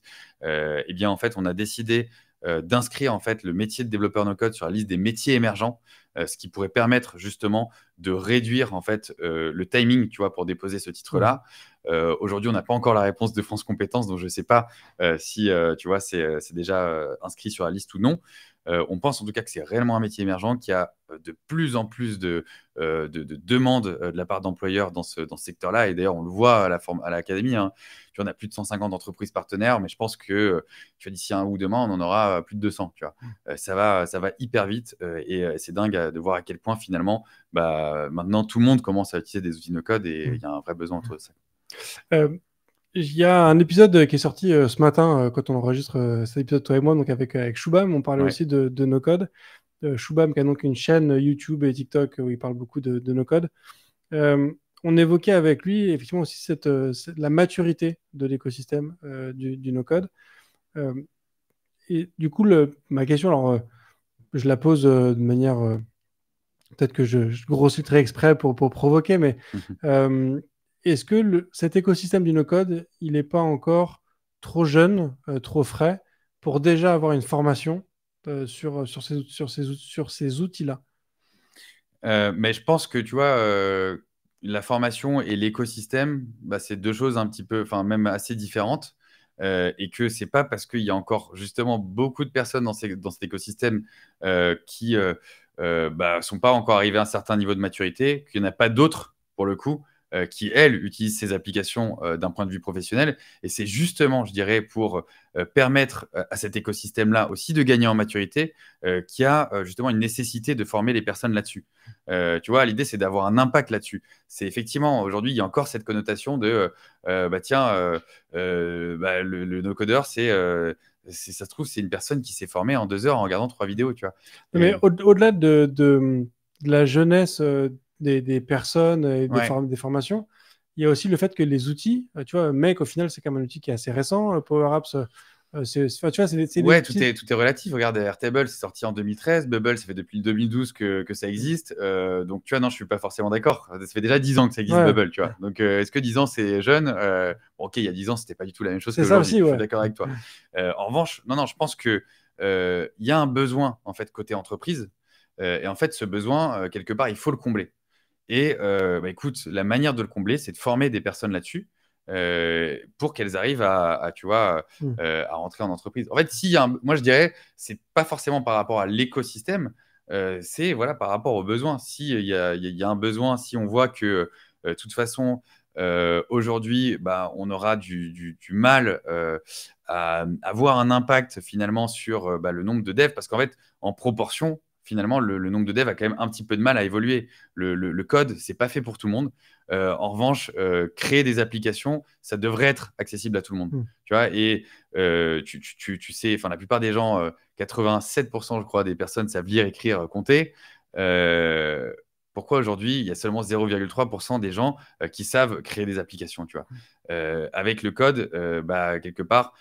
eh bien en fait on a décidé euh, d'inscrire en fait le métier de développeur no-code sur la liste des métiers émergents, euh, ce qui pourrait permettre justement de réduire en fait euh, le timing, tu vois, pour déposer ce titre-là. Mmh. Euh, aujourd'hui, on n'a pas encore la réponse de France Compétences, donc je ne sais pas euh, si euh, tu vois, c'est déjà inscrit sur la liste ou non. on pense en tout cas que c'est réellement un métier émergent qui a de plus en plus de, de, demandes de la part d'employeurs dans ce, dans ce secteur-là. Et d'ailleurs, on le voit à l'académie. Hein. Tu en On a plus de 150 entreprises partenaires, mais je pense que d'ici un ou demain, on en aura plus de 200. Tu vois. Mmh. ça, va, ça va hyper vite et c'est dingue de voir à quel point finalement, bah, maintenant, tout le monde commence à utiliser des outils no-code et mmh. il y a un vrai besoin entre mmh. ça. Euh, il y a un épisode qui est sorti euh, ce matin euh, quand on enregistre cet épisode toi et moi, donc avec, avec Shubham, on parlait aussi de, de no-code. Shubham qui a donc une chaîne YouTube et TikTok où il parle beaucoup de, de no-code. on évoquait avec lui effectivement aussi cette, la maturité de l'écosystème du, du no-code. et du coup, le, ma question, alors je la pose de manière... Peut-être que je, je grossis très exprès pour, pour provoquer, mais mhm est-ce que cet écosystème du code il n'est pas encore trop jeune, euh, trop frais, pour déjà avoir une formation euh, sur, ces, outils-là euh, Mais je pense que, tu vois, la formation et l'écosystème, bah, c'est deux choses un petit peu, enfin même assez différentes. et que c'est pas parce qu'il y a encore justement beaucoup de personnes dans, cet écosystème qui ne bah, sont pas encore arrivées à un certain niveau de maturité qu'il n'y en a pas d'autres pour le coup euh, qui, elles, utilisent ces applications euh, d'un point de vue professionnel. Et c'est justement, je dirais, pour euh, permettre à cet écosystème-là aussi de gagner en maturité qu'il y a justement une nécessité de former les personnes là-dessus. tu vois, l'idée, c'est d'avoir un impact là-dessus. C'est effectivement, aujourd'hui, il y a encore cette connotation de, bah tiens, bah, le, no-codeur, c'est ça se trouve, c'est une personne qui s'est formée en deux heures en regardant trois vidéos, tu vois. Mais au-delà de, la jeunesse des, personnes et des, des, formations. Il y a aussi le fait que les outils, euh, tu vois, mec, au final, c'est quand même un outil qui est assez récent. Euh, Power Apps, euh, c'est, tu vois, c'est, ouais, tout, est, tout est relatif. Regarde, Airtable, c'est sorti en 2013. Bubble, ça fait depuis 2012 que, que ça existe. donc, tu vois, non, je suis pas forcément d'accord. Ça fait déjà 10 ans que ça existe, Bubble, tu vois. Donc, est-ce que 10 ans, c'est jeune bon, Ok, il y a 10 ans, c'était pas du tout la même chose. C'est ça aussi, Je suis d'accord avec toi. en revanche, non, non, je pense que il y a un besoin, en fait, côté entreprise. et en fait, ce besoin, quelque part, il faut le combler. Et euh, bah, écoute, la manière de le combler, c'est de former des personnes là-dessus. Euh, pour qu'elles arrivent à, tu vois, mmh. euh, à rentrer en entreprise. En fait, si moi je dirais, c'est pas forcément par rapport à l'écosystème, c'est voilà par rapport aux besoins. Si il y, a un besoin, si on voit que de toute façon aujourd'hui, bah, on aura du, mal à avoir un impact finalement sur bah, le nombre de devs, parce qu'en fait, en proportion, finalement, le, nombre de devs a quand même un petit peu de mal à évoluer. Le, le, le code, c'est pas fait pour tout le monde. Euh, en revanche, euh, créer des applications, ça devrait être accessible à tout le monde. Hmm. Tu vois, et euh, tu, sais, enfin, la plupart des gens, 87%, je crois, des personnes savent lire, écrire, compter. pourquoi aujourd'hui, il y a seulement 0,3% des gens qui savent créer des applications, tu vois hmm. Avec le code, bah, quelque part,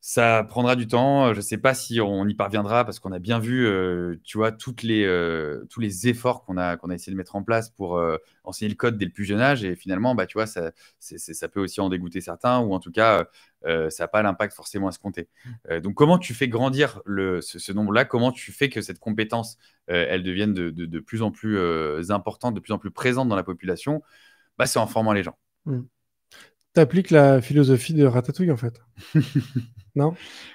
ça prendra du temps. Euh, je ne sais pas si on y parviendra parce qu'on a bien vu, euh, tu vois, euh, tous les efforts qu'on a, essayé de mettre en place pour enseigner le code dès le plus jeune âge. Et finalement, bah, tu vois, ça, peut aussi en dégoûter certains ou en tout cas, ça n'a pas l'impact forcément à se compter. Mmh. donc, comment tu fais grandir ce, nombre-là Comment tu fais que cette compétence, elle devienne de, plus en plus importante, de plus en plus présente dans la population bah, C'est en formant les gens. Mmh. Tu appliques la philosophie de Ratatouille en fait. Non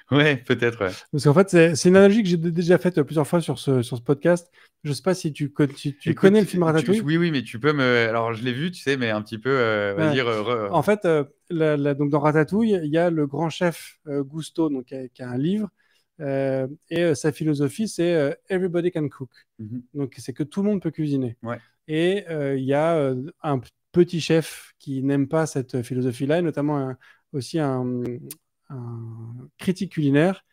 Ouais, peut-être. Parce qu'en fait, c'est une analogie que j'ai déjà faite plusieurs fois sur ce, sur ce podcast. Je ne sais pas si tu, connais le film Ratatouille. oui, oui, mais tu peux me. Alors, je l'ai vu, tu sais, mais un petit peu. dire, euh, En fait, euh, donc dans Ratatouille, il y a le grand chef euh, Gusto, donc, qui, a, un livre. et sa philosophie, c'est Everybody can cook. Mhm. Donc, c'est que tout le monde peut cuisiner. Et il y a un petit chef qui n'aime pas cette philosophie-là, et notamment aussi un, un critique culinaire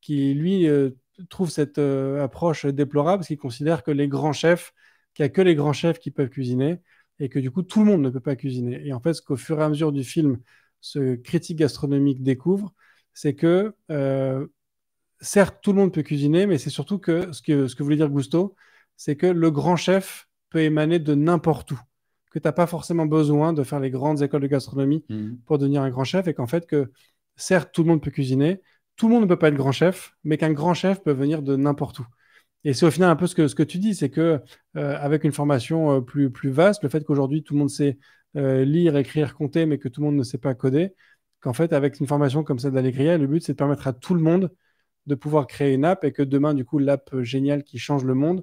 qui, lui, euh, trouve cette euh, approche déplorable parce qu'il considère que les grands chefs, qu'il n'y a que les grands chefs qui peuvent cuisiner et que du coup, tout le monde ne peut pas cuisiner. Et en fait, ce qu'au fur et à mesure du film, ce critique gastronomique découvre, c'est que, euh, certes, tout le monde peut cuisiner, mais c'est surtout que ce, que ce que voulait dire Gusto, c'est que le grand chef peut émaner de n'importe où que tu n'as pas forcément besoin de faire les grandes écoles de gastronomie mmh. pour devenir un grand chef et qu'en fait que certes, tout le monde peut cuisiner, tout le monde ne peut pas être grand chef, mais qu'un grand chef peut venir de n'importe où. Et c'est au final un peu ce que, ce que tu dis, c'est que euh, avec une formation euh, plus, plus vaste, le fait qu'aujourd'hui tout le monde sait euh, lire, écrire, compter, mais que tout le monde ne sait pas coder, qu'en fait, avec une formation comme celle d'Allegria, le but, c'est de permettre à tout le monde de pouvoir créer une app et que demain, du coup, l'app géniale qui change le monde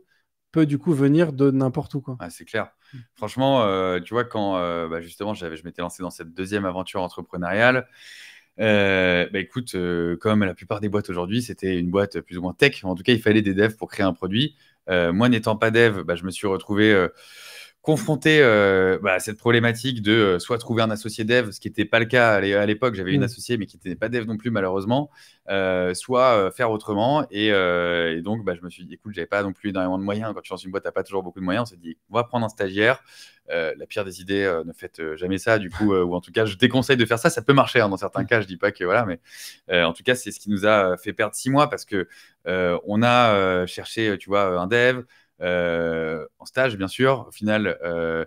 peut du coup venir de n'importe où. Ah, c'est clair. Franchement, tu vois, quand bah, justement, je m'étais lancé dans cette deuxième aventure entrepreneuriale, euh, bah, écoute, euh, comme la plupart des boîtes aujourd'hui, c'était une boîte plus ou moins tech. En tout cas, il fallait des devs pour créer un produit. Euh, moi, n'étant pas dev, bah, je me suis retrouvé confronter euh, bah, cette problématique de euh, soit trouver un associé dev, ce qui n'était pas le cas à l'époque, j'avais une mm. associée mais qui n'était pas dev non plus malheureusement, euh, soit faire autrement. Et, donc bah, je me suis dit, écoute, j'avais pas non plus énormément de moyens. Quand tu lances une boîte, tu n'as pas toujours beaucoup de moyens. On s'est dit, on va prendre un stagiaire. la pire des idées, ne faites jamais ça, du coup, ou en tout cas, je déconseille de faire ça. Ça peut marcher hein, dans certains mm. cas, je dis pas que voilà, mais en tout cas, c'est ce qui nous a fait perdre six mois parce que on a cherché, tu vois, un dev, euh, en stage, bien sûr. Au final, euh,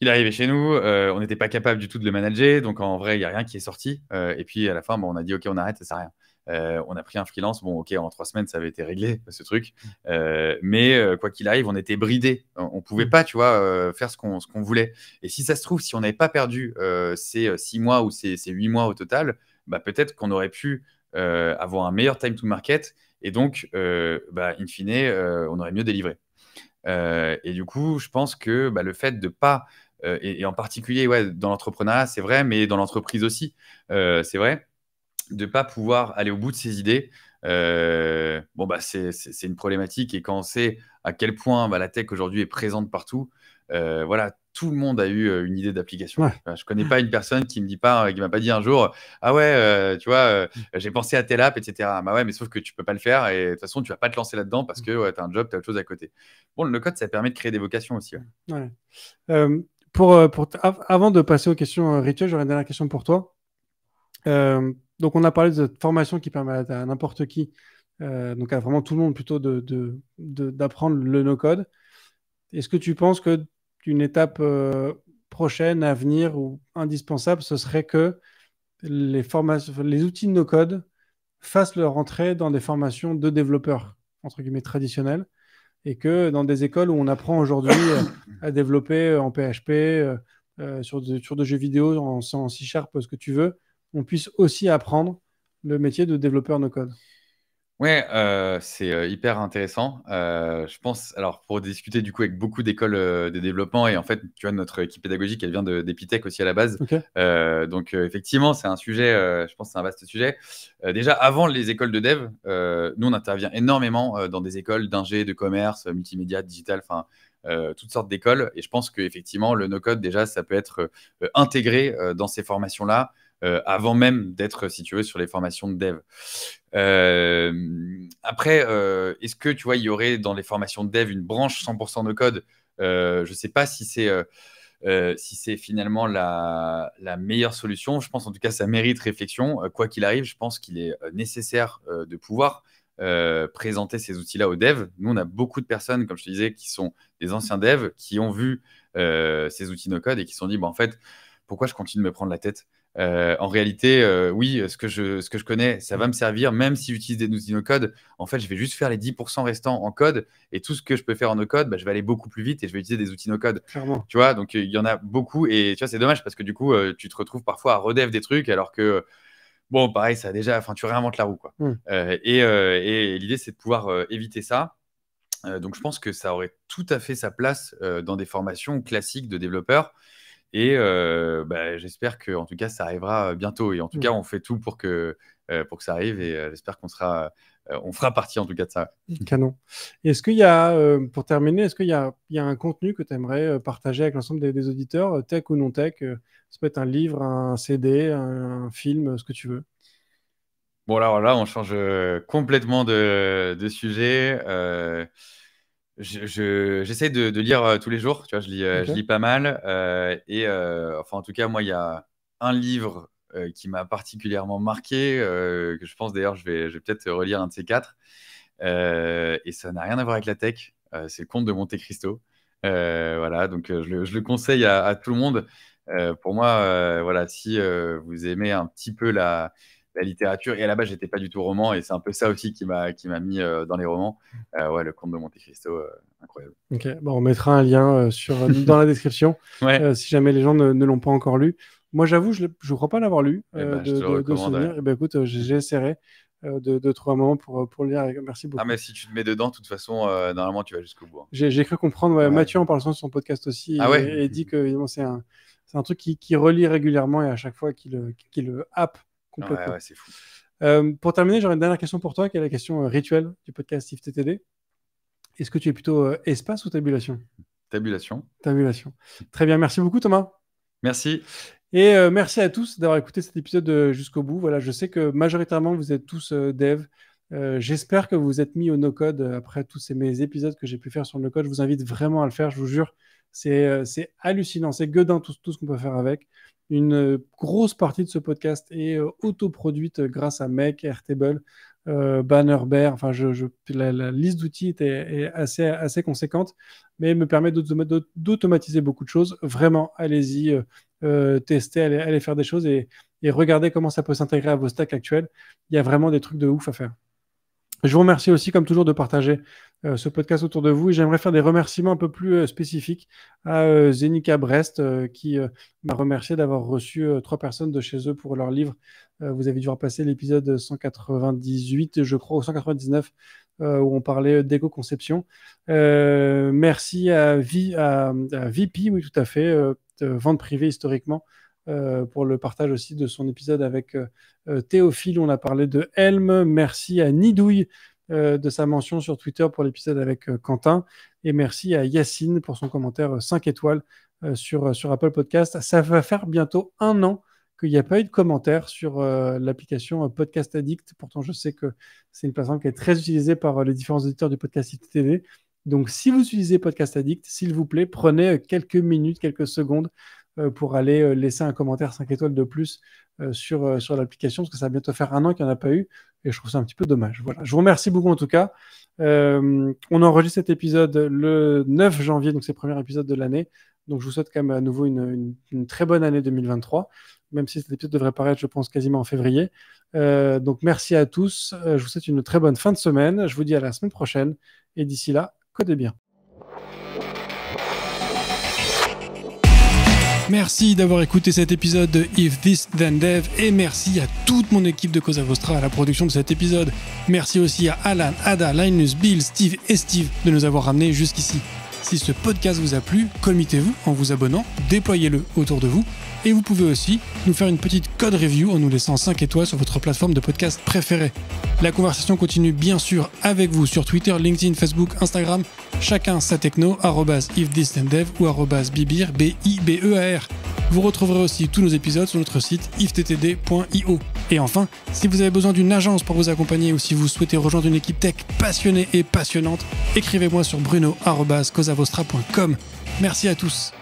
il arrivait chez nous, euh, on n'était pas capable du tout de le manager, donc en vrai, il n'y a rien qui est sorti. et puis à la fin, on a dit, OK, on arrête, ça sert à rien. on a pris un freelance, bon, OK, en trois semaines, ça avait été réglé, ce truc. mais quoi qu'il arrive, on était bridé. On ne pouvait mm. pas, tu vois, faire ce qu'on voulait. Et si ça se trouve, si on n'avait pas perdu ces six mois ou ces, huit mois au total, bah, peut-être qu'on aurait pu avoir un meilleur time to market et donc, euh, bah, in fine, euh, on aurait mieux délivré. Euh, et du coup, je pense que bah, le fait de pas, et, en particulier ouais, dans l'entrepreneuriat, c'est vrai, mais dans l'entreprise aussi, c'est vrai, de pas pouvoir aller au bout de ses idées, bon, bah, c'est une problématique. Et quand on sait à quel point bah, la tech aujourd'hui est présente partout, voilà, tout le monde a eu euh, une idée d'application. Je ne je connais pas une personne qui me dit pas, euh, qui m'a pas dit un jour, ah ouais, euh, tu vois, mm. j'ai pensé à telle app, etc. Bah ouais, mais sauf que tu peux pas le faire et de toute façon, tu vas pas te lancer là-dedans parce mm. que tu as un job, tu as autre chose à côté. Bon, le no code, ça permet de créer des vocations aussi. Mm. pour, avant de passer aux questions rituelles, j'aurais une dernière question pour toi. donc, on a parlé de cette formation qui permet à, n'importe qui, donc à vraiment tout le monde plutôt, d'apprendre le no-code. Est-ce que tu penses que une étape euh, prochaine à venir ou indispensable, ce serait que les, les outils de nos codes fassent leur entrée dans des formations de développeurs, entre guillemets, traditionnelles, et que dans des écoles où on apprend aujourd'hui euh, à développer euh, en PHP, sur, des sur jeux vidéo, en, en C-Sharp, ce que tu veux, on puisse aussi apprendre le métier de développeur no-code. Ouais, euh, c'est, euh, hyper intéressant. Euh, je pense alors pour discuter du coup avec beaucoup d'écoles, de développement et en fait, tu vois, notre équipe pédagogique, elle vient de d'Epitech aussi à la base. donc effectivement, c'est un sujet, je pense c'est un vaste sujet. déjà avant les écoles de dev, nous on intervient énormément, dans des écoles d'ingé, de commerce, multimédia, digital, enfin, toutes sortes d'écoles et je pense qu'effectivement le no code déjà ça peut être, intégré, dans ces formations-là. Euh, avant même d'être, situé sur les formations de dev. Euh, après, euh, est-ce que, tu vois, il y aurait dans les formations de dev une branche 100% de code Je ne sais pas si c'est... finalement la, meilleure solution, je pense en tout cas ça mérite réflexion. quoi qu'il arrive, je pense qu'il est nécessaire de pouvoir présenter ces outils-là aux devs. Nous, on a beaucoup de personnes, comme je te disais, qui sont des anciens devs, qui ont vu ces outils no-code et qui se sont dit, bah, en fait, pourquoi je continue de me prendre la tête euh, en réalité, euh, oui, ce que, je, ce que je connais, ça va me servir, même si j'utilise des outils no-code. En fait, je vais juste faire les 10% restants en code et tout ce que je peux faire en no-code, bah, je vais aller beaucoup plus vite et je vais utiliser des outils no-code. Clairement. Tu vois, donc il y en a beaucoup et tu vois, c'est dommage parce que du coup, euh, tu te retrouves parfois à redev des trucs alors que, bon, pareil, ça a déjà, enfin, tu réinventes la roue, quoi. Hmm. et, et l'idée, c'est de pouvoir éviter ça. donc, je pense que ça aurait tout à fait sa place dans des formations classiques de développeurs. Et bah, j'espère que, en tout cas, ça arrivera bientôt. Et en tout mmh. cas, on fait tout pour que, pour que ça arrive. Et j'espère qu'on sera on fera partie en tout cas de ça. Canon. Est-ce qu'il y a, pour terminer, est-ce qu'il y, a, un contenu que tu aimerais partager avec l'ensemble des, auditeurs, tech ou non tech Ça peut être un livre, un CD, un, film, ce que tu veux. Bon, alors là, on change complètement de, sujet. J'essaie je, de, lire euh, tous les jours, tu vois, je lis, euh, je lis pas mal. Euh, et enfin, en tout cas, moi, il y a un livre qui m'a particulièrement marqué, que je pense d'ailleurs, je vais, je vais peut-être relire un de ces quatre. et ça n'a rien à voir avec la tech, c'est le conte de Monte Cristo. voilà, donc je, le, je, le, conseille à, tout le monde. pour moi, voilà, si vous aimez un petit peu la, la littérature. Et à la base, j'étais pas du tout roman, et c'est un peu ça aussi qui m'a qui m'a mis euh, dans les romans. Mmh. Euh, ouais, le Comte de Monte Cristo, euh, incroyable. Ok, bon, on mettra un lien sur dans la description, si jamais les gens ne, l'ont pas encore lu. Moi, j'avoue, je ne crois pas l'avoir lu eh ben, de, de, eh ben, écoute, j'essaierai de, de trois moments pour, pour le lire. Merci beaucoup. Ah, mais si tu te mets dedans, de toute façon, normalement, tu vas jusqu'au bout. Hein. J'ai cru comprendre. Mathieu, en parlant de son podcast aussi, ah, dit que c'est un, un truc qui, relie régulièrement et à chaque fois qu'il le happe c'est fou. Euh, pour terminer, j'aurais une dernière question pour toi, qui est la question euh, rituelle du podcast If TTD. Est-ce que tu es plutôt euh, espace ou tabulation Tabulation. Tabulation. Très bien, merci beaucoup Thomas. Merci. Et merci à tous d'avoir écouté cet épisode jusqu'au bout. Voilà, je sais que majoritairement vous êtes tous devs. j'espère que vous êtes mis au no-code après tous ces mes épisodes que j'ai pu faire sur le no-code. Je vous invite vraiment à le faire, je vous jure. C'est c'est hallucinant, c'est gueudin tout, tout ce qu'on peut faire avec une euh, grosse partie de ce podcast est euh, autoproduite euh, grâce à Mec, Airtable, euh, Enfin, la, liste d'outils est, assez, assez conséquente, mais me permet d'automatiser beaucoup de choses. Vraiment, allez-y, testez, allez, faire des choses et regardez comment ça peut s'intégrer à vos stacks actuels. Il y a vraiment des trucs de ouf à faire. Je vous remercie aussi, comme toujours, de partager euh, ce podcast autour de vous. Et j'aimerais faire des remerciements un peu plus euh, spécifiques à euh, Zénica Brest, qui m'a remercié d'avoir reçu trois personnes de chez eux pour leur livre. vous avez dû repasser l'épisode 198, je crois, ou 199, où on parlait d'éco-conception. merci à, VIP, oui, tout à fait, vente privée historiquement. pour le partage aussi de son épisode avec Théophile. On a parlé de Helm. Merci à Nidouille euh, de sa mention sur Twitter pour l'épisode avec euh, Quentin. Et merci à Yacine pour son commentaire 5 euh, étoiles sur, Apple Podcast. Ça va faire bientôt un an qu'il n'y a pas eu de commentaire sur l'application Podcast Addict. Pourtant, je sais que c'est une plateforme qui est très utilisée par les différents éditeurs du podcast TV Donc, si vous utilisez Podcast Addict, s'il vous plaît, prenez quelques minutes, quelques secondes pour aller laisser un commentaire 5 étoiles de plus sur, sur l'application, parce que ça va bientôt faire un an qu'il n'y en a pas eu. Et je trouve ça un petit peu dommage. Voilà. Je vous remercie beaucoup en tout cas. Euh, on enregistre cet épisode le 9 janvier, donc c'est le premier épisode de l'année. Donc je vous souhaite quand même à nouveau une, très bonne année 2023, même si cet épisode devrait paraître, je pense, quasiment en février. Euh, donc merci à tous. Euh, je vous souhaite une très bonne fin de semaine. Je vous dis à la semaine prochaine. Et d'ici là, codez bien. Merci d'avoir écouté cet épisode de If This Then Dev et merci à toute mon équipe de Cosa Vostra à la production de cet épisode. Merci aussi à Alan, Ada, Linus, Bill, Steve et Steve de nous avoir ramenés jusqu'ici. Si ce podcast vous a plu, commentez vous en vous abonnant, déployez-le autour de vous et vous pouvez aussi nous faire une petite code review en nous laissant 5 étoiles sur votre plateforme de podcast préférée. La conversation continue bien sûr avec vous sur Twitter, LinkedIn, Facebook, Instagram, chacun sa techno, dev ou bibir, b i b e a r Vous retrouverez aussi tous nos épisodes sur notre site ifttd.io. Et enfin, si vous avez besoin d'une agence pour vous accompagner ou si vous souhaitez rejoindre une équipe tech passionnée et passionnante, écrivez-moi sur bruno.cosavostra.com. Merci à tous.